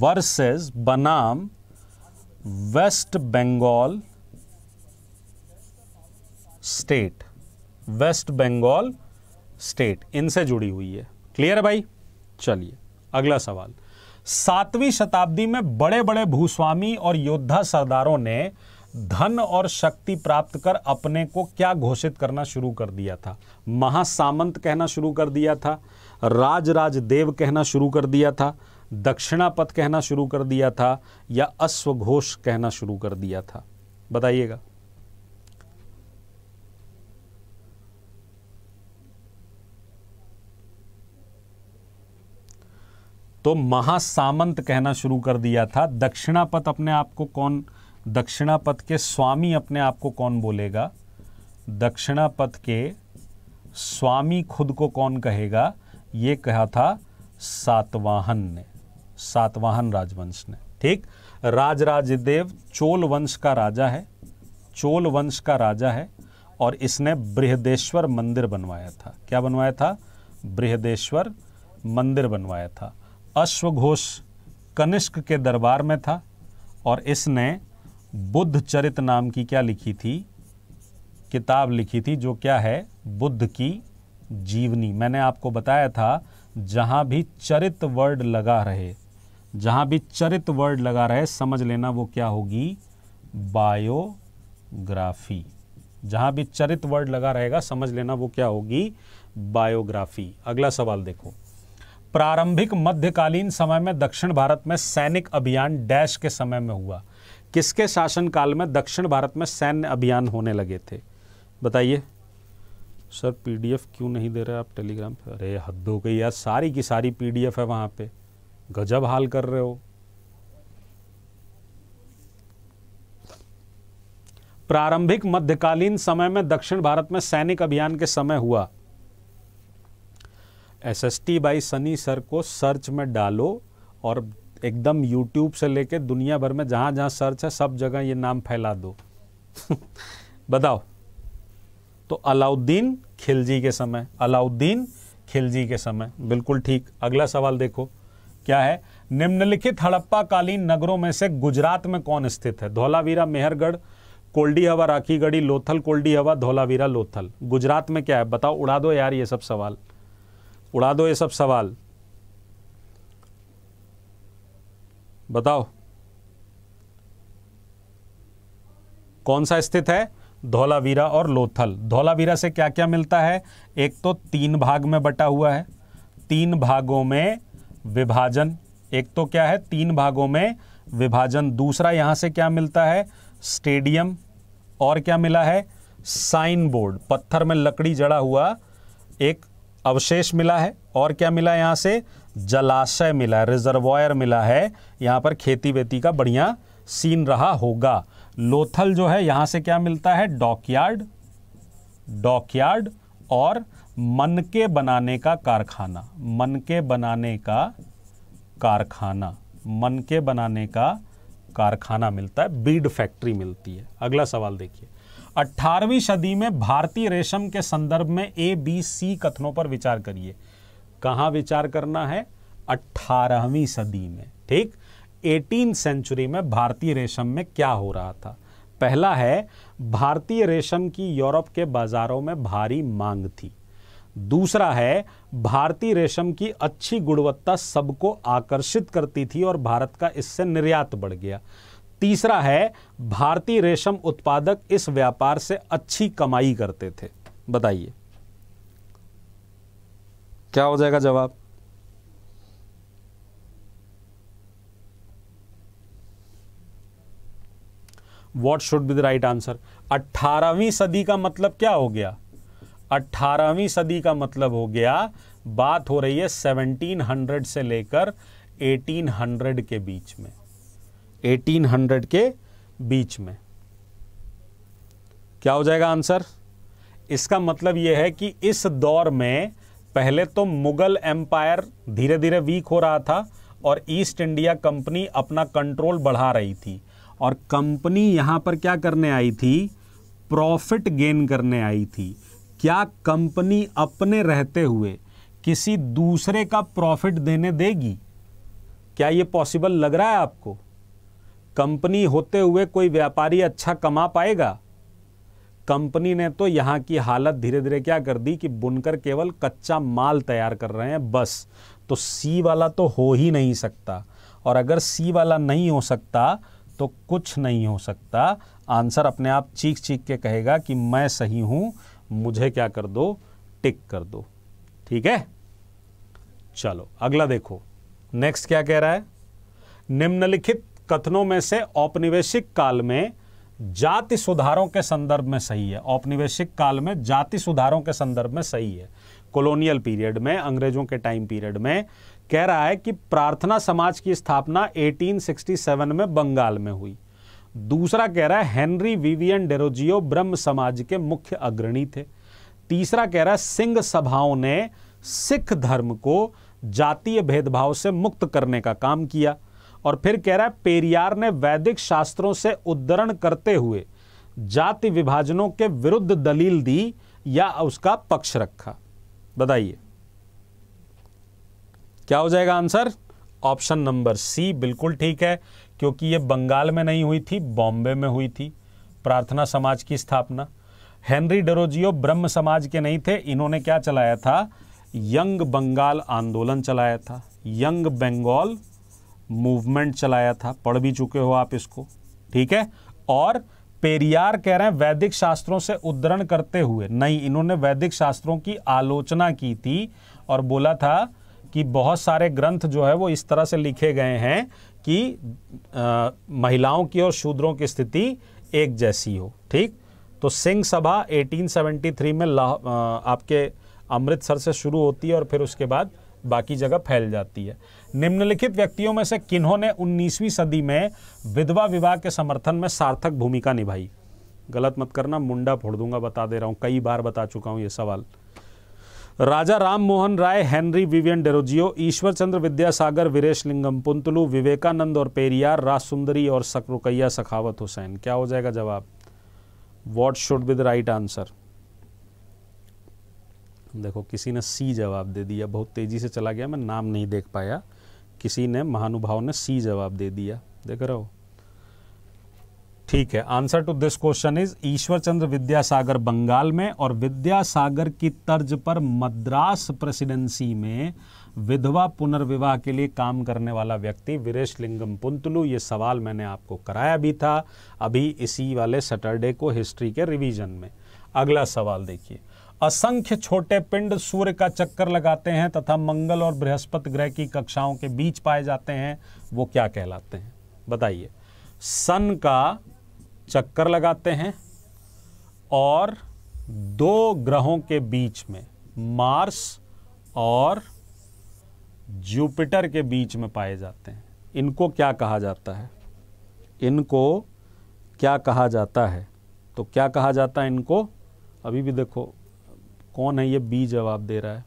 वर्सेस बनाम West Bengal state West Bengal state इनसे जुड़ी हुई है क्लियर है भाई चलिए अगला सवाल सातवीं शताब्दी में बड़े बड़े भूस्वामी और योद्धा सरदारों ने धन और शक्ति प्राप्त कर अपने को क्या घोषित करना शुरू कर दिया था महासामंत कहना शुरू कर दिया था राज राज देव कहना शुरू कर दिया था दक्षिणापथ कहना शुरू कर दिया था या अश्वघोष कहना शुरू कर दिया था बताइएगा तो महासामंत कहना शुरू कर दिया था दक्षिणापथ अपने आप को कौन दक्षिणापथ के स्वामी अपने आप को कौन बोलेगा दक्षिणापथ के स्वामी खुद को कौन कहेगा यह कहा था सातवाहन ने सातवाहन राजवंश ने ठीक राजराजदेव चोल वंश का राजा है चोल वंश का राजा है और इसने बृहदेश्वर मंदिर बनवाया था क्या बनवाया था बृहदेश्वर मंदिर बनवाया था अश्वघोष कनिष्क के दरबार में था और इसने बुद्ध चरित नाम की क्या लिखी थी किताब लिखी थी जो क्या है बुद्ध की जीवनी मैंने आपको बताया था जहाँ भी चरित वर्ड लगा रहे जहां भी चरित वर्ड लगा रहे समझ लेना वो क्या होगी बायोग्राफी जहां भी चरित वर्ड लगा रहेगा समझ लेना वो क्या होगी बायोग्राफी अगला सवाल देखो प्रारंभिक मध्यकालीन समय में दक्षिण भारत में सैनिक अभियान डैश के समय में हुआ किसके शासनकाल में दक्षिण भारत में सैन्य अभियान होने लगे थे बताइए सर पीडीएफ क्यों नहीं दे रहे आप टेलीग्राम पे अरे हद हो गई यार सारी की सारी पीडीएफ है वहां पे गजब हाल कर रहे हो प्रारंभिक मध्यकालीन समय में दक्षिण भारत में सैनिक अभियान के समय हुआ S S T by Sunny sir को सर्च में डालो और एकदम यूट्यूब से लेके दुनिया भर में जहां जहां सर्च है सब जगह ये नाम फैला दो बताओ तो अलाउद्दीन खिलजी के समय अलाउद्दीन खिलजी के समय बिल्कुल ठीक अगला सवाल देखो क्या है निम्नलिखित हड़प्पाकालीन नगरों में से गुजरात में कौन स्थित है धौलावीरा मेहरगढ़ कोल्डी हवा राखीगढ़ी लोथल कोल्डी हवा धौलावीरा लोथल गुजरात में क्या है बताओ उड़ा दो यार ये सब सवाल उड़ा दो ये सब सवाल बताओ कौन सा स्थित है धौलावीरा और लोथल धौलावीरा से क्या क्या मिलता है एक तो तीन भाग में बटा हुआ है तीन भागों में विभाजन एक तो क्या है तीन भागों में विभाजन दूसरा यहाँ से क्या मिलता है स्टेडियम और क्या मिला है साइन बोर्ड पत्थर में लकड़ी जड़ा हुआ एक अवशेष मिला है और क्या मिला यहां से जलाशय मिला है रिजर्वायर मिला है यहां पर खेती वेती का बढ़िया सीन रहा होगा लोथल जो है यहां से क्या मिलता है डॉकयार्ड डॉकयार्ड और मन के बनाने का कारखाना मन के बनाने का कारखाना मन के बनाने का कारखाना मिलता है बीड फैक्ट्री मिलती है अगला सवाल देखिए 18वीं सदी में भारतीय रेशम के संदर्भ में ए बी सी कथनों पर विचार करिए कहाँ विचार करना है 18वीं सदी में ठीक 18 सेंचुरी में भारतीय रेशम में क्या हो रहा था पहला है भारतीय रेशम की यूरोप के बाज़ारों में भारी मांग थी दूसरा है भारतीय रेशम की अच्छी गुणवत्ता सबको आकर्षित करती थी और भारत का इससे निर्यात बढ़ गया तीसरा है भारतीय रेशम उत्पादक इस व्यापार से अच्छी कमाई करते थे बताइए क्या हो जाएगा जवाब what should be the right answer अठारहवीं सदी का मतलब क्या हो गया 18वीं सदी का मतलब हो गया बात हो रही है 1700 से लेकर 1800 के बीच में 1800 के बीच में क्या हो जाएगा आंसर इसका मतलब यह है कि इस दौर में पहले तो मुगल एम्पायर धीरे धीरे वीक हो रहा था और ईस्ट इंडिया कंपनी अपना कंट्रोल बढ़ा रही थी और कंपनी यहां पर क्या करने आई थी प्रॉफिट गेन करने आई थी क्या कंपनी अपने रहते हुए किसी दूसरे का प्रॉफिट देने देगी क्या ये पॉसिबल लग रहा है आपको कंपनी होते हुए कोई व्यापारी अच्छा कमा पाएगा कंपनी ने तो यहाँ की हालत धीरे धीरे क्या कर दी कि बुनकर केवल कच्चा माल तैयार कर रहे हैं बस तो सी वाला तो हो ही नहीं सकता और अगर सी वाला नहीं हो सकता तो कुछ नहीं हो सकता आंसर अपने आप चीख चीख के कहेगा कि मैं सही हूँ मुझे क्या कर दो टिक कर दो ठीक है चलो अगला देखो नेक्स्ट क्या कह रहा है निम्नलिखित कथनों में से औपनिवेशिक काल में जाति सुधारों के संदर्भ में सही है औपनिवेशिक काल में जाति सुधारों के संदर्भ में सही है कॉलोनियल पीरियड में अंग्रेजों के टाइम पीरियड में कह रहा है कि प्रार्थना समाज की स्थापना 1867 में बंगाल में हुई दूसरा कह रहा है हेनरी विवियन डेरोजियो ब्रह्म समाज के मुख्य अग्रणी थे तीसरा कह रहा है सिंह सभाओं ने सिख धर्म को जातीय भेदभाव से मुक्त करने का काम किया और फिर कह रहा है पेरियार ने वैदिक शास्त्रों से उद्धरण करते हुए जाति विभाजनों के विरुद्ध दलील दी या उसका पक्ष रखा बताइए क्या हो जाएगा आंसर ऑप्शन नंबर सी बिल्कुल ठीक है क्योंकि ये बंगाल में नहीं हुई थी बॉम्बे में हुई थी प्रार्थना समाज की स्थापना हेनरी डरोजियो ब्रह्म समाज के नहीं थे इन्होंने क्या चलाया था यंग बंगाल आंदोलन चलाया था यंग बंगाल मूवमेंट चलाया था पढ़ भी चुके हो आप इसको ठीक है और पेरियार कह रहे हैं वैदिक शास्त्रों से उद्धरण करते हुए नहीं इन्होंने वैदिक शास्त्रों की आलोचना की थी और बोला था कि बहुत सारे ग्रंथ जो है वो इस तरह से लिखे गए हैं कि आ, महिलाओं की और शूद्रों की स्थिति एक जैसी हो ठीक तो सिंह सभा 1873 में आ, आपके अमृतसर से शुरू होती है और फिर उसके बाद बाकी जगह फैल जाती है निम्नलिखित व्यक्तियों में से किन्हों ने 19वीं सदी में विधवा विवाह के समर्थन में सार्थक भूमिका निभाई गलत मत करना मुंडा फोड़ दूंगा बता दे रहा हूँ कई बार बता चुका हूँ ये सवाल Raja Ram Mohan Roy Henry Vivian Derozio Ishwar Chandra Vidyasagar Veeresalingam Pantulu Vivekananda और पेरियार राज सुंदरी और सकरुकैया सखावत हुसैन क्या हो जाएगा जवाब what should be the right answer देखो किसी ने सी जवाब दे दिया बहुत तेज़ी से चला गया मैं नाम नहीं देख पाया किसी ने महानुभाव ने सी जवाब दे दिया देख रहे हो ठीक है answer to this question is Ishwar Chandra Vidyasagar Bengal में और विद्यासागर की तर्ज पर मद्रास प्रेसिडेंसी में विधवा पुनर्विवाह के लिए काम करने वाला व्यक्ति वीरेश लिंगम पुंतलू ये सवाल मैंने आपको कराया भी था अभी इसी वाले सैटरडे को हिस्ट्री के रिवीजन में अगला सवाल देखिए असंख्य छोटे पिंड सूर्य का चक्कर लगाते हैं तथा मंगल और बृहस्पति ग्रह की कक्षाओं के बीच पाए जाते हैं वो क्या कहलाते हैं बताइए सन का चक्कर लगाते हैं और दो ग्रहों के बीच में मार्स और जुपिटर के बीच में पाए जाते हैं इनको क्या कहा जाता है इनको क्या कहा जाता है तो क्या कहा जाता है इनको अभी भी देखो कौन है ये बी जवाब दे रहा है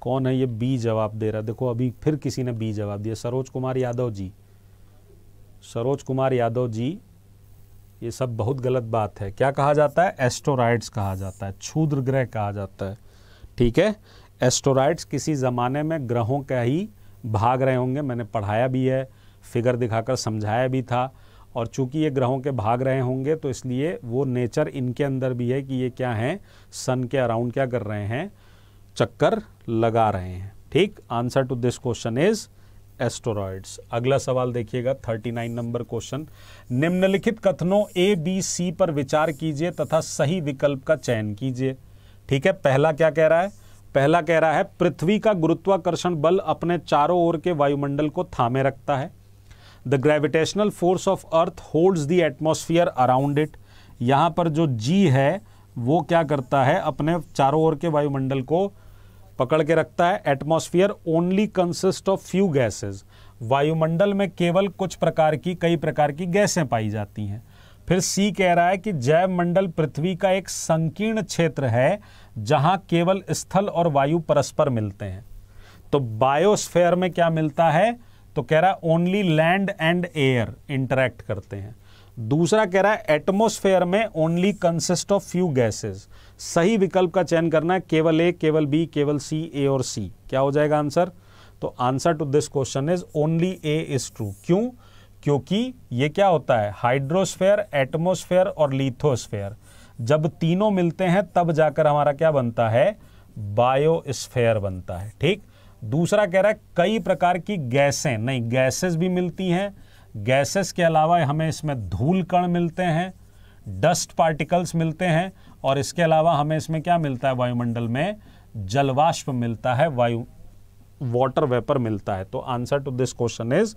कौन है ये बी जवाब दे रहा है देखो अभी फिर किसी ने बी जवाब दिया सरोज कुमार यादव जी सरोज कुमार यादव जी ये सब बहुत गलत बात है क्या कहा जाता है एस्टोराइड्स कहा जाता है क्षुद्र ग्रह कहा जाता है ठीक है एस्टोराइड्स किसी ज़माने में ग्रहों का ही भाग रहे होंगे मैंने पढ़ाया भी है फिगर दिखाकर समझाया भी था और चूंकि ये ग्रहों के भाग रहे होंगे तो इसलिए वो नेचर इनके अंदर भी है कि ये क्या हैं सन के अराउंड क्या कर रहे हैं चक्कर लगा रहे हैं ठीक answer to this question is asteroids अगला सवाल देखिएगा 39 नंबर क्वेश्चन निम्नलिखित कथनों ए बी सी पर विचार कीजिए तथा सही विकल्प का चयन कीजिए ठीक है पहला क्या कह रहा है पहला कह रहा है पृथ्वी का गुरुत्वाकर्षण बल अपने चारों ओर के वायुमंडल को थामे रखता है the gravitational force of earth holds the atmosphere around it यहाँ पर जो जी है वो क्या करता है अपने चारों ओर के वायुमंडल को पकड़ के रखता है atmosphere only consist of few gases वायुमंडल में केवल कुछ प्रकार की कई प्रकार की गैसें पाई जाती हैं फिर सी कह रहा है कि जैव मंडल पृथ्वी का एक संकीर्ण क्षेत्र है जहां केवल स्थल और वायु परस्पर मिलते हैं तो बायोस्फेयर में क्या मिलता है तो कह रहा है only land and air interact करते हैं दूसरा कह रहा है एटमोस्फेयर में only consist of few gases सही विकल्प का चयन करना है केवल ए केवल बी केवल सी ए और सी क्या हो जाएगा आंसर तो answer to this question is only A is true क्यों क्योंकि ये क्या होता है हाइड्रोस्फेयर एटमोस्फेयर और लिथोस्फेयर जब तीनों मिलते हैं तब जाकर हमारा क्या बनता है बायोस्फेयर बनता है ठीक दूसरा कह रहा है कई प्रकार की गैसें नहीं गैसेस भी मिलती हैं गैसेस के अलावा हमें इसमें धूल कण मिलते हैं डस्ट पार्टिकल्स मिलते हैं और इसके अलावा हमें इसमें क्या मिलता है वायुमंडल में जलवाष्प मिलता है वायु वाटर वेपर मिलता है तो answer to this question is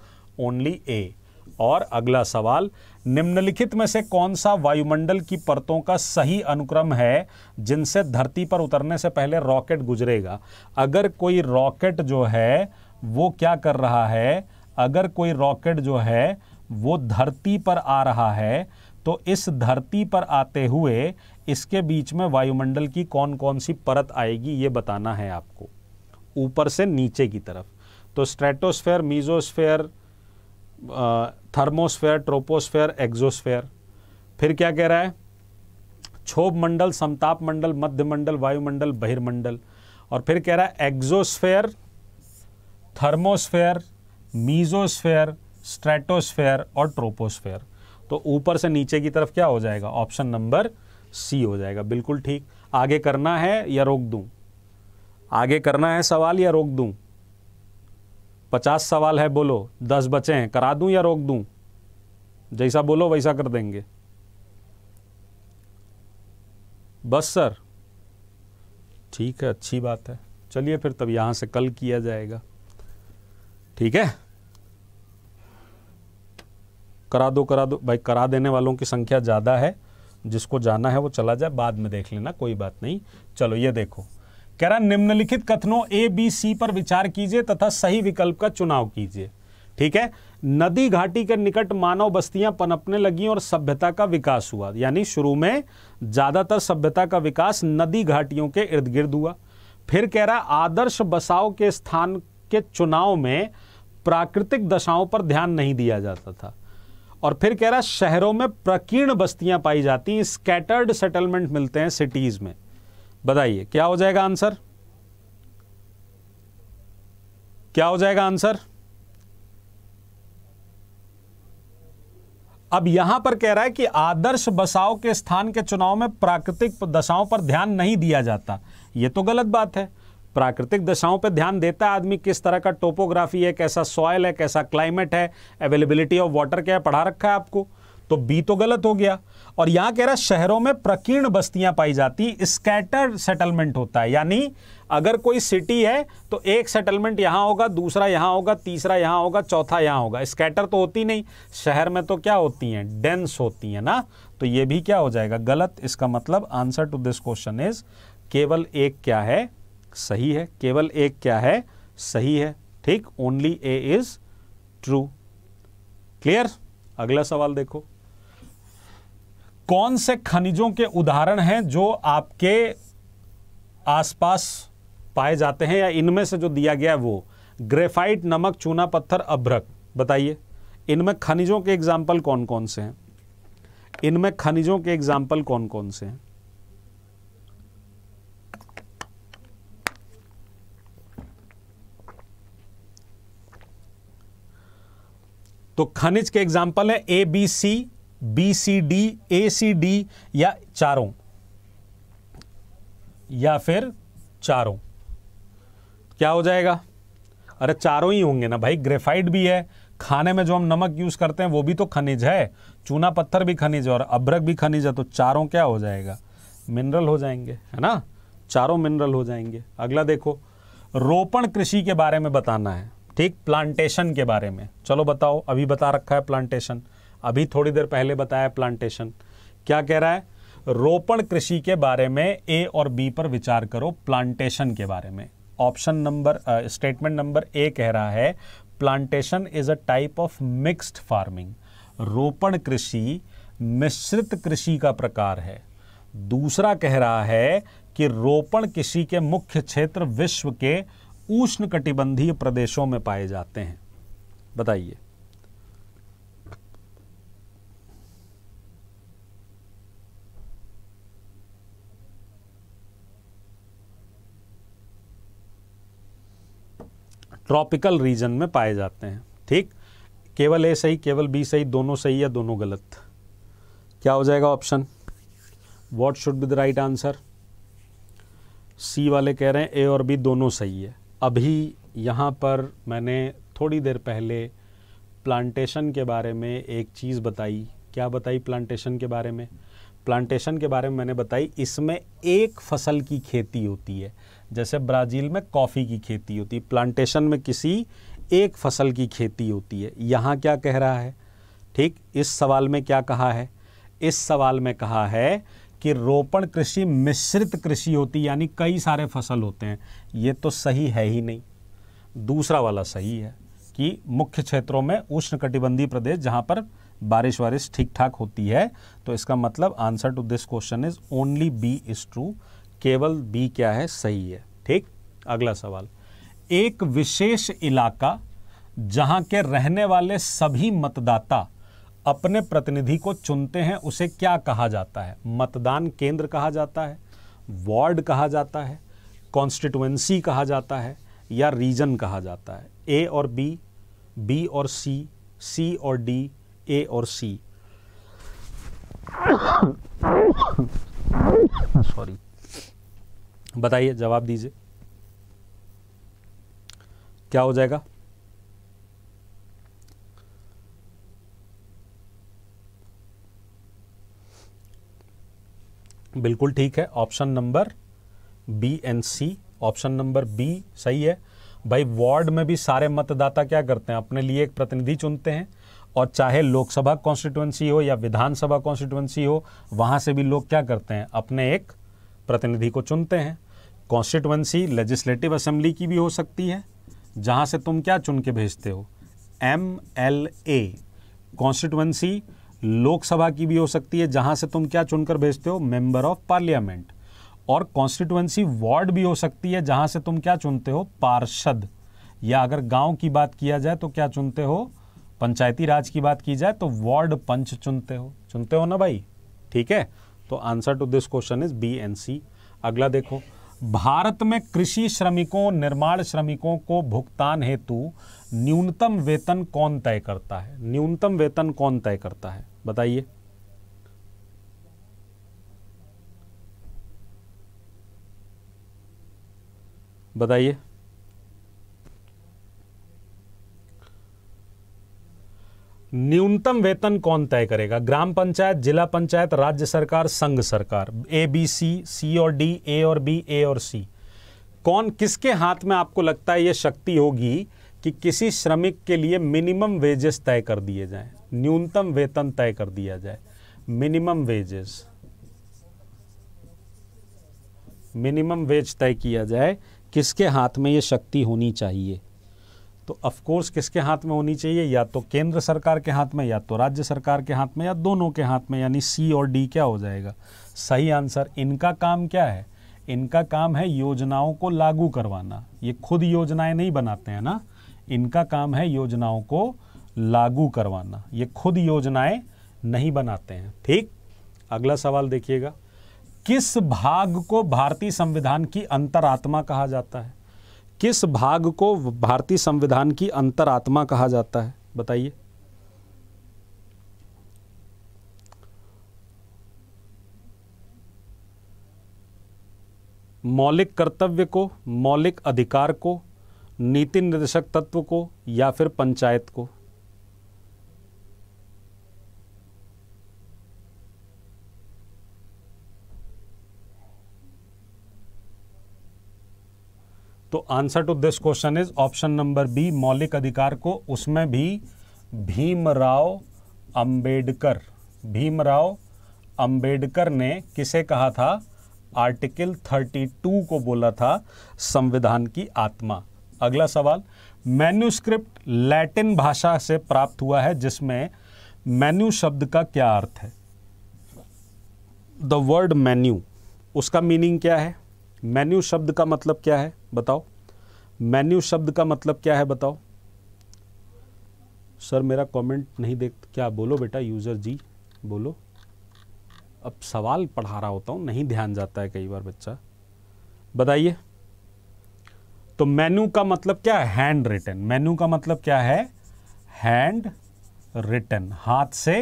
only A और अगला सवाल निम्नलिखित में से कौन सा वायुमंडल की परतों का सही अनुक्रम है जिनसे धरती पर उतरने से पहले रॉकेट गुजरेगा अगर कोई रॉकेट जो है वो क्या कर रहा है अगर कोई रॉकेट जो है वो धरती पर आ रहा है तो इस धरती पर आते हुए इसके बीच में वायुमंडल की कौन कौन सी परत आएगी ये बताना है आपको ऊपर से नीचे की तरफ तो stratosphere mesosphere thermosphere troposphere exosphere फिर क्या कह रहा है क्षोभ मंडल समताप मंडल मध्य मंडल वायुमंडल बहिर्मंडल और फिर कह रहा है एक्जोस्फेयर थर्मोस्फेयर मीजोस्फेयर स्ट्रेटोस्फेयर और ट्रोपोस्फेयर तो ऊपर से नीचे की तरफ क्या हो जाएगा ऑप्शन नंबर सी हो जाएगा बिल्कुल ठीक आगे करना है या रोक दूं आगे करना है सवाल या रोक दूं पचास सवाल है बोलो दस बचे हैं करा दूं या रोक दूं जैसा बोलो वैसा कर देंगे बस सर ठीक है अच्छी बात है चलिए फिर तब यहां से कल किया जाएगा ठीक है करा दो करा दो भाई करा देने वालों की संख्या ज़्यादा है जिसको जाना है वो चला जाए बाद में देख लेना कोई बात नहीं चलो ये देखो कह रहा निम्नलिखित कथनों ए बी सी पर विचार कीजिए तथा सही विकल्प का चुनाव कीजिए ठीक है नदी घाटी के निकट मानव बस्तियां पनपने लगी और सभ्यता का विकास हुआ यानी शुरू में ज़्यादातर सभ्यता का विकास नदी घाटियों के इर्द गिर्द हुआ फिर कह रहा आदर्श बसाव के स्थान के चुनाव में प्राकृतिक दशाओं पर ध्यान नहीं दिया जाता था और फिर कह रहा है शहरों में प्रकीर्ण बस्तियां पाई जाती हैं स्कैटर्ड सेटलमेंट मिलते हैं सिटीज में बताइए क्या हो जाएगा आंसर क्या हो जाएगा आंसर अब यहां पर कह रहा है कि आदर्श बसाओं के स्थान के चुनाव में प्राकृतिक दशाओं पर ध्यान नहीं दिया जाता यह तो गलत बात है प्राकृतिक दशाओं पर ध्यान देता है आदमी किस तरह का टोपोग्राफी है कैसा सॉयल है कैसा क्लाइमेट है अवेलेबिलिटी ऑफ वाटर क्या है पढ़ा रखा है आपको तो बी तो गलत हो गया और यहाँ कह रहा है शहरों में प्रकीर्ण बस्तियाँ पाई जाती स्कैटर सेटलमेंट होता है यानी अगर कोई सिटी है तो एक सेटलमेंट यहाँ होगा दूसरा यहाँ होगा तीसरा यहाँ होगा चौथा यहाँ होगा स्कैटर तो होती नहीं शहर में तो क्या होती हैं डेंस होती हैं ना तो ये भी क्या हो जाएगा गलत इसका मतलब answer to this question is केवल एक क्या है सही है केवल एक क्या है सही है ठीक only A is true clear अगला सवाल देखो कौन से खनिजों के उदाहरण हैं जो आपके आसपास पाए जाते हैं या इनमें से जो दिया गया है वो ग्रेफाइट नमक चूना पत्थर अभ्रक बताइए इनमें खनिजों के एग्जाम्पल कौन कौन से हैं इनमें खनिजों के एग्जाम्पल कौन कौन से हैं तो खनिज के एग्जाम्पल है A B C B C D A C D या चारों या फिर चारों क्या हो जाएगा अरे चारों ही होंगे ना भाई ग्रेफाइट भी है खाने में जो हम नमक यूज करते हैं वो भी तो खनिज है चूना पत्थर भी खनिज और अभ्रक भी खनिज है तो चारों क्या हो जाएगा मिनरल हो जाएंगे है ना चारों मिनरल हो जाएंगे अगला देखो रोपण कृषि के बारे में बताना है ठीक प्लांटेशन के बारे में चलो बताओ अभी बता रखा है प्लांटेशन अभी थोड़ी देर पहले बताया प्लांटेशन क्या कह रहा है रोपण कृषि के बारे में ए और बी पर विचार करो प्लांटेशन के बारे में option number statement number A कह रहा है plantation is a type of mixed farming रोपण कृषि मिश्रित कृषि का प्रकार है दूसरा कह रहा है कि रोपण कृषि के मुख्य क्षेत्र विश्व के उष्ण कटिबंधीय प्रदेशों में पाए जाते हैं बताइए ट्रॉपिकल रीजन में पाए जाते हैं ठीक केवल ए सही केवल बी सही दोनों सही या दोनों गलत क्या हो जाएगा option what should be the right answer C वाले कह रहे हैं ए और बी दोनों सही है अभी यहाँ पर मैंने थोड़ी देर पहले प्लांटेशन के बारे में एक चीज़ बताई क्या बताई प्लांटेशन के बारे में प्लांटेशन के बारे में मैंने बताई इसमें एक फसल की खेती होती है जैसे ब्राज़ील में कॉफ़ी की खेती होती है प्लांटेशन में किसी एक फसल की खेती होती है यहाँ क्या कह रहा है ठीक इस सवाल में क्या कहा है इस सवाल में कहा है कि रोपण कृषि मिश्रित कृषि होती यानी कई सारे फसल होते हैं ये तो सही है ही नहीं दूसरा वाला सही है कि मुख्य क्षेत्रों में उष्ण कटिबंधी प्रदेश जहाँ पर बारिश वारिश ठीक ठाक होती है तो इसका मतलब answer to this question is only B is true केवल बी क्या है सही है ठीक अगला सवाल एक विशेष इलाका जहाँ के रहने वाले सभी मतदाता अपने प्रतिनिधि को चुनते हैं उसे क्या कहा जाता है मतदान केंद्र कहा जाता है वार्ड कहा जाता है कॉन्स्टिट्युएंसी कहा जाता है या रीजन कहा जाता है ए और बी बी और सी सी और डी ए और सी सॉरी बताइए जवाब दीजिए क्या हो जाएगा बिल्कुल ठीक है option number B and C option number B सही है भाई वार्ड में भी सारे मतदाता क्या करते हैं अपने लिए एक प्रतिनिधि चुनते हैं और चाहे लोकसभा कॉन्स्टिट्युएंसी हो या विधानसभा कॉन्स्टिट्युएंसी हो वहाँ से भी लोग क्या करते हैं अपने एक प्रतिनिधि को चुनते हैं कॉन्स्टिट्युएंसी लेजिस्लेटिव असेंबली की भी हो सकती है जहाँ से तुम क्या चुन के भेजते हो एम एल ए कॉन्स्टिट्युएंसी लोकसभा की भी हो सकती है जहां से तुम क्या चुनकर भेजते हो मेंबर ऑफ पार्लियामेंट और कॉन्स्टिट्युएंसी वार्ड भी हो सकती है जहां से तुम क्या चुनते हो पार्षद या अगर गांव की बात किया जाए तो क्या चुनते हो पंचायती राज की बात की जाए तो वार्ड पंच चुनते हो चुनते हो ना भाई ठीक है तो answer to this question is B and C अगला देखो भारत में कृषि श्रमिकों निर्माण श्रमिकों को भुगतान हेतु न्यूनतम वेतन कौन तय करता है न्यूनतम वेतन कौन तय करता है बताइए बताइए न्यूनतम वेतन कौन तय करेगा ग्राम पंचायत जिला पंचायत राज्य सरकार संघ सरकार ए बी सी सी और डी ए और बी ए और सी कौन किसके हाथ में आपको लगता है यह शक्ति होगी कि किसी श्रमिक के लिए मिनिमम वेजेस तय कर दिए जाएं न्यूनतम वेतन तय कर दिया जाए मिनिमम वेजेस मिनिमम वेज तय किया जाए किसके हाथ में ये शक्ति होनी चाहिए तो ऑफकोर्स किसके हाथ में होनी चाहिए या तो केंद्र सरकार के हाथ में या तो राज्य सरकार के हाथ में या दोनों के हाथ में यानी सी और डी क्या हो जाएगा सही आंसर इनका काम क्या है इनका काम है योजनाओं को लागू करवाना ये खुद योजनाएं नहीं बनाते हैं ना इनका काम है योजनाओं को लागू करवाना ये खुद योजनाएं नहीं बनाते हैं ठीक अगला सवाल देखिएगा किस भाग को भारतीय संविधान की अंतरात्मा कहा जाता है किस भाग को भारतीय संविधान की अंतरात्मा कहा जाता है बताइए मौलिक कर्तव्य को मौलिक अधिकार को नीति निर्देशक तत्व को या फिर पंचायत को तो answer to this question is option number B मौलिक अधिकार को उसमें भी भीमराव अंबेडकर भीमराव अंबेडकर ने किसे कहा था आर्टिकल 32 को बोला था संविधान की आत्मा अगला सवाल मैन्यूस्क्रिप्ट लैटिन भाषा से प्राप्त हुआ है जिसमें मैन्यू शब्द का क्या अर्थ है द वर्ड मैन्यू उसका मीनिंग क्या है मेन्यू शब्द का मतलब क्या है बताओ मेन्यू शब्द का मतलब क्या है बताओ सर मेरा कमेंट नहीं देख क्या बोलो बेटा यूज़र जी बोलो अब सवाल पढ़ा रहा होता हूँ नहीं ध्यान जाता है कई बार बच्चा बताइए तो मेनू का मतलब क्या है हैंड रिटन मेनू का मतलब क्या है हैंड रिटन हाथ से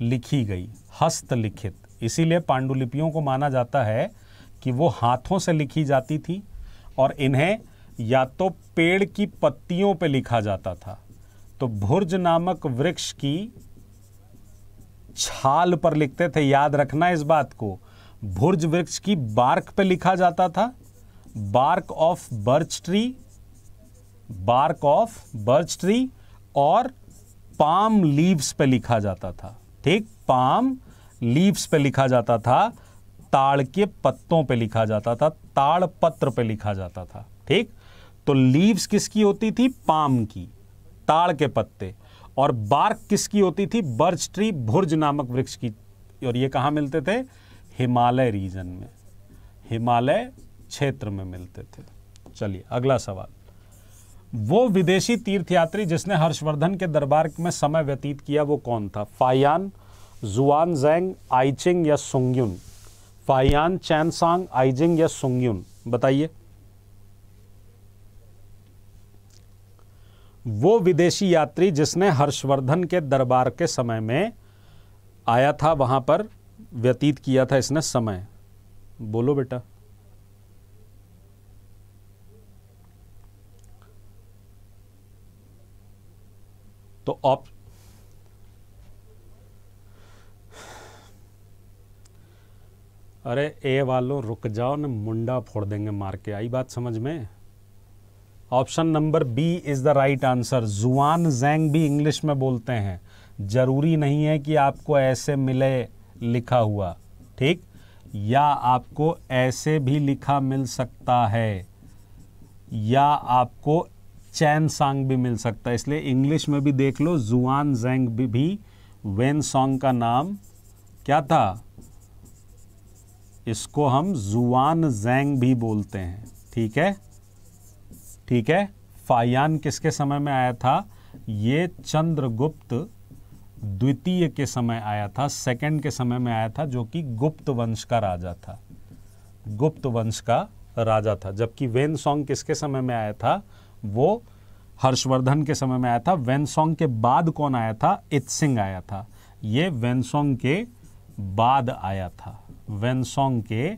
लिखी गई हस्तलिखित इसीलिए पांडुलिपियों को माना जाता है कि वो हाथों से लिखी जाती थी और इन्हें या तो पेड़ की पत्तियों पे लिखा जाता था तो भुर्ज नामक वृक्ष की छाल पर लिखते थे याद रखना इस बात को भुर्ज वृक्ष की बार्क पे लिखा जाता था bark of birch tree bark of birch tree और पाम लीव्स पे लिखा जाता था ठीक पाम लीव्स पे लिखा जाता था ताड़ के पत्तों पे लिखा जाता था ताड़ पत्र पे लिखा जाता था ठीक तो लीव्स किसकी होती थी पाम की ताड़ के पत्ते और बार्क किसकी होती थी बर्च ट्री भुर्ज नामक वृक्ष की और ये कहाँ मिलते थे हिमालय रीजन में हिमालय क्षेत्र में मिलते थे चलिए अगला सवाल वो विदेशी तीर्थयात्री जिसने हर्षवर्धन के दरबार में समय व्यतीत किया वो कौन था फायान जुआन जैंग आइचिंग या सुंगयुन फायान चैनसांग आइजिंग या सुंगयुन बताइए वो विदेशी यात्री जिसने हर्षवर्धन के दरबार के समय में आया था वहां पर व्यतीत किया था इसने समय बोलो बेटा तो आप अरे ए वालों रुक जाओ ना मुंडा फोड़ देंगे मार के आई बात समझ में option number B is the right answer Xuanzang भी इंग्लिश में बोलते हैं ज़रूरी नहीं है कि आपको ऐसे मिले लिखा हुआ ठीक या आपको ऐसे भी लिखा मिल सकता है या आपको चैन सॉन्ग भी मिल सकता है इसलिए इंग्लिश में भी देख लो जुआन जेंग भी, भी वेन सॉन्ग का नाम क्या था इसको हम जुआन जेंग भी बोलते हैं ठीक है ठीक है फायान किसके समय में आया था ये चंद्रगुप्त द्वितीय के समय आया था सेकंड के समय में आया था जो कि गुप्त वंश का राजा था गुप्त वंश का राजा था जबकि वेन सॉन्ग किसके समय में आया था वो हर्षवर्धन के समय में आया था वेनसोंग के बाद कौन आया था सिंह आया था ये वेनसोंग के बाद आया था वेनसोंग के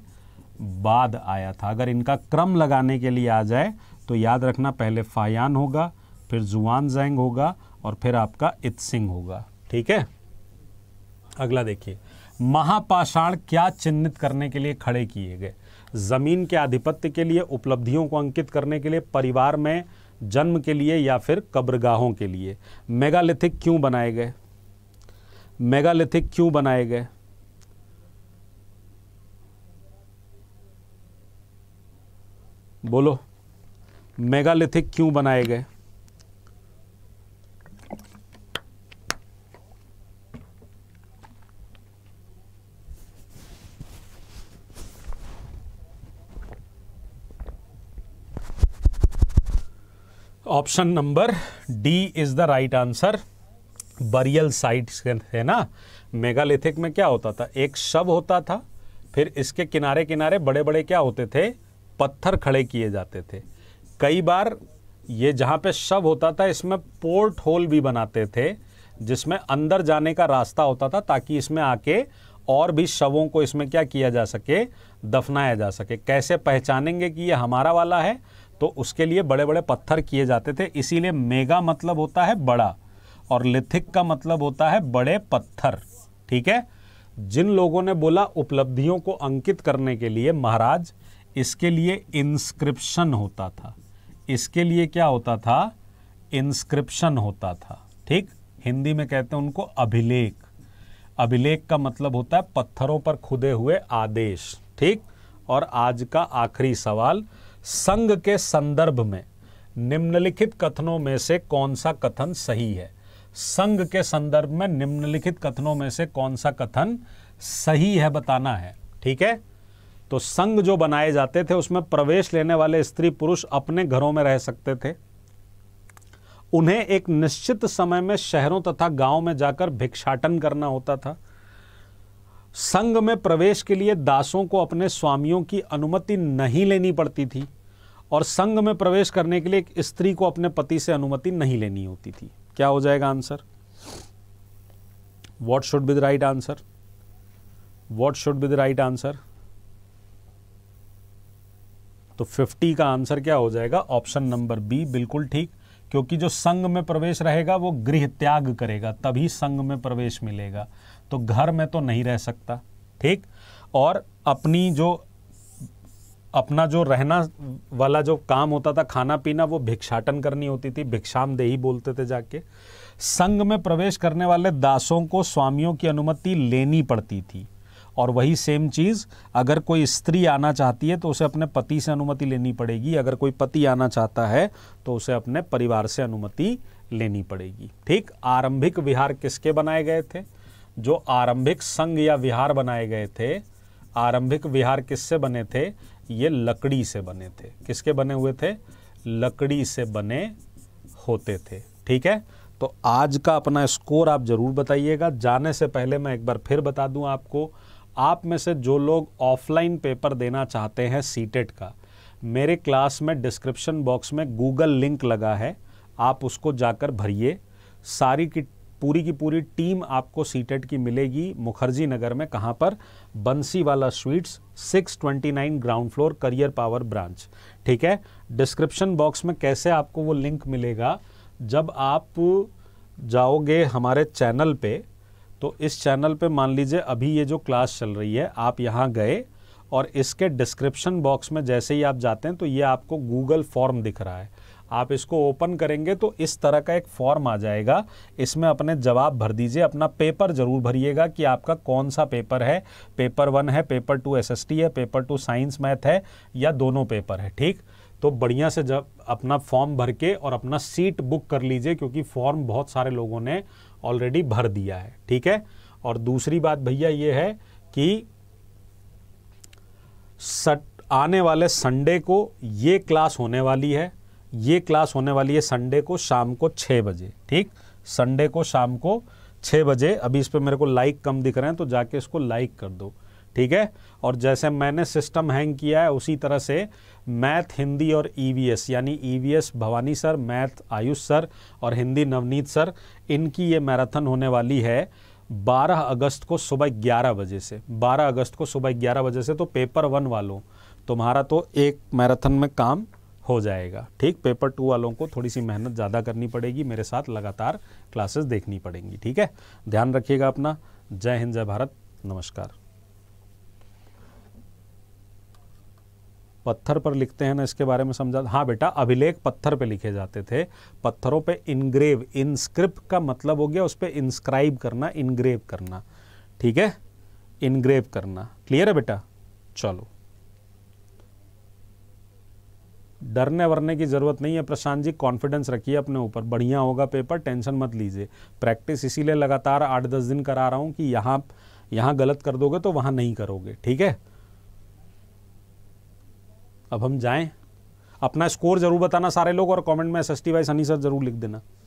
बाद आया था अगर इनका क्रम लगाने के लिए आ जाए तो याद रखना पहले फायान होगा फिर जुआन जैंग होगा और फिर आपका इत सिंह होगा ठीक है अगला देखिए महापाषाण क्या चिन्हित करने के लिए खड़े किए गए ज़मीन के आधिपत्य के लिए उपलब्धियों को अंकित करने के लिए परिवार में जन्म के लिए या फिर कब्रगाहों के लिए मेगालिथिक क्यों बनाए गए मेगालिथिक क्यों बनाए गए बोलो मेगालिथिक क्यों बनाए गए option number D is the right answer burial sites है ना मेगालिथिक में क्या होता था एक शव होता था फिर इसके किनारे किनारे बड़े बड़े क्या होते थे पत्थर खड़े किए जाते थे कई बार ये जहाँ पे शव होता था इसमें पोर्ट होल भी बनाते थे जिसमें अंदर जाने का रास्ता होता था ताकि इसमें आके और भी शवों को इसमें क्या किया जा सके दफनाया जा सके कैसे पहचानेंगे कि ये हमारा वाला है तो उसके लिए बड़े बड़े पत्थर किए जाते थे इसीलिए मेगा मतलब होता है बड़ा और लिथिक का मतलब होता है बड़े पत्थर ठीक है जिन लोगों ने बोला उपलब्धियों को अंकित करने के लिए महाराज इसके लिए इंस्क्रिप्शन होता था इसके लिए क्या होता था इंस्क्रिप्शन होता था ठीक हिंदी में कहते हैं उनको अभिलेख अभिलेख का मतलब होता है पत्थरों पर खुदे हुए आदेश ठीक और आज का आखिरी सवाल संघ के संदर्भ में निम्नलिखित कथनों में से कौन सा कथन सही है संघ के संदर्भ में निम्नलिखित कथनों में से कौन सा कथन सही है बताना है ठीक है तो संघ जो बनाए जाते थे उसमें प्रवेश लेने वाले स्त्री पुरुष अपने घरों में रह सकते थे उन्हें एक निश्चित समय में शहरों तथा गांव में जाकर भिक्षाटन करना होता था संघ में प्रवेश के लिए दासों को अपने स्वामियों की अनुमति नहीं लेनी पड़ती थी और संघ में प्रवेश करने के लिए एक स्त्री को अपने पति से अनुमति नहीं लेनी होती थी क्या हो जाएगा answer what should be the right answer what should be the right answer तो 50 का आंसर क्या हो जाएगा ऑप्शन नंबर बी बिल्कुल ठीक क्योंकि जो संघ में प्रवेश रहेगा वो गृह त्याग करेगा तभी संघ में प्रवेश मिलेगा तो घर में तो नहीं रह सकता ठीक और अपनी जो अपना जो रहना वाला जो काम होता था खाना पीना वो भिक्षाटन करनी होती थी भिक्षाम देही बोलते थे जाके संघ में प्रवेश करने वाले दासों को स्वामियों की अनुमति लेनी पड़ती थी और वही सेम चीज़ अगर कोई स्त्री आना चाहती है तो उसे अपने पति से अनुमति लेनी पड़ेगी अगर कोई पति आना चाहता है तो उसे अपने परिवार से अनुमति लेनी पड़ेगी ठीक आरंभिक विहार किसके बनाए गए थे जो आरंभिक संघ या विहार बनाए गए थे आरंभिक विहार किससे बने थे ये लकड़ी से बने थे किसके बने हुए थे लकड़ी से बने होते थे ठीक है तो आज का अपना स्कोर आप ज़रूर बताइएगा जाने से पहले मैं एक बार फिर बता दूं आपको आप में से जो लोग ऑफलाइन पेपर देना चाहते हैं सीटेट का मेरे क्लास में डिस्क्रिप्शन बॉक्स में गूगल लिंक लगा है आप उसको जाकर भरिए सारी की पूरी की पूरी टीम आपको सीटेट की मिलेगी मुखर्जी नगर में कहाँ पर Bansiwala sweets 629 ground floor career power branch ठीक है डिस्क्रिप्शन बॉक्स में कैसे आपको वो लिंक मिलेगा जब आप जाओगे हमारे चैनल पे तो इस चैनल पे मान लीजिए अभी ये जो क्लास चल रही है आप यहाँ गए और इसके डिस्क्रिप्शन बॉक्स में जैसे ही आप जाते हैं तो ये आपको गूगल फॉर्म दिख रहा है आप इसको ओपन करेंगे तो इस तरह का एक फॉर्म आ जाएगा इसमें अपने जवाब भर दीजिए अपना पेपर ज़रूर भरिएगा कि आपका कौन सा पेपर है पेपर वन है पेपर टू एस है पेपर टू साइंस मैथ है या दोनों पेपर है ठीक तो बढ़िया से जब अपना फॉर्म भर के और अपना सीट बुक कर लीजिए क्योंकि फॉर्म बहुत सारे लोगों ने ऑलरेडी भर दिया है ठीक है और दूसरी बात भैया ये है कि सट आने वाले संडे को ये क्लास होने वाली है ये क्लास होने वाली है संडे को शाम को छः बजे ठीक संडे को शाम को छः बजे अभी इस पर मेरे को लाइक कम दिख रहे हैं तो जाके इसको लाइक कर दो ठीक है और जैसे मैंने सिस्टम हैंग किया है उसी तरह से मैथ हिंदी और ईवीएस e यानी EVS e Bhavani sir math Ayush sir और हिंदी नवनीत सर इनकी ये मैराथन होने वाली है 12 अगस्त को सुबह 11 बजे से 12 अगस्त को सुबह 11 बजे से तो पेपर वन वालों तुम्हारा तो एक मैराथन में काम हो जाएगा ठीक पेपर टू वालों को थोड़ी सी मेहनत ज़्यादा करनी पड़ेगी मेरे साथ लगातार क्लासेस देखनी पड़ेंगी ठीक है ध्यान रखिएगा अपना जय हिंद जय भारत नमस्कार पत्थर पर लिखते हैं ना इसके बारे में समझा हाँ बेटा अभिलेख पत्थर पे लिखे जाते थे पत्थरों पे इनग्रेव इंस्क्रिप्ट का मतलब हो गया उस पर इंस्क्राइब करना इनग्रेव करना ठीक है इनग्रेव करना क्लियर है बेटा चलो डरने वरने की ज़रूरत नहीं है प्रशांत जी कॉन्फिडेंस रखिए अपने ऊपर बढ़िया होगा पेपर टेंशन मत लीजिए प्रैक्टिस इसीलिए लगातार आठ दस दिन करा रहा हूँ कि यहाँ यहाँ गलत कर दोगे तो वहाँ नहीं करोगे ठीक है अब हम जाएं अपना स्कोर ज़रूर बताना सारे लोग और कमेंट में S S T Y Sunny sir ज़रूर लिख देना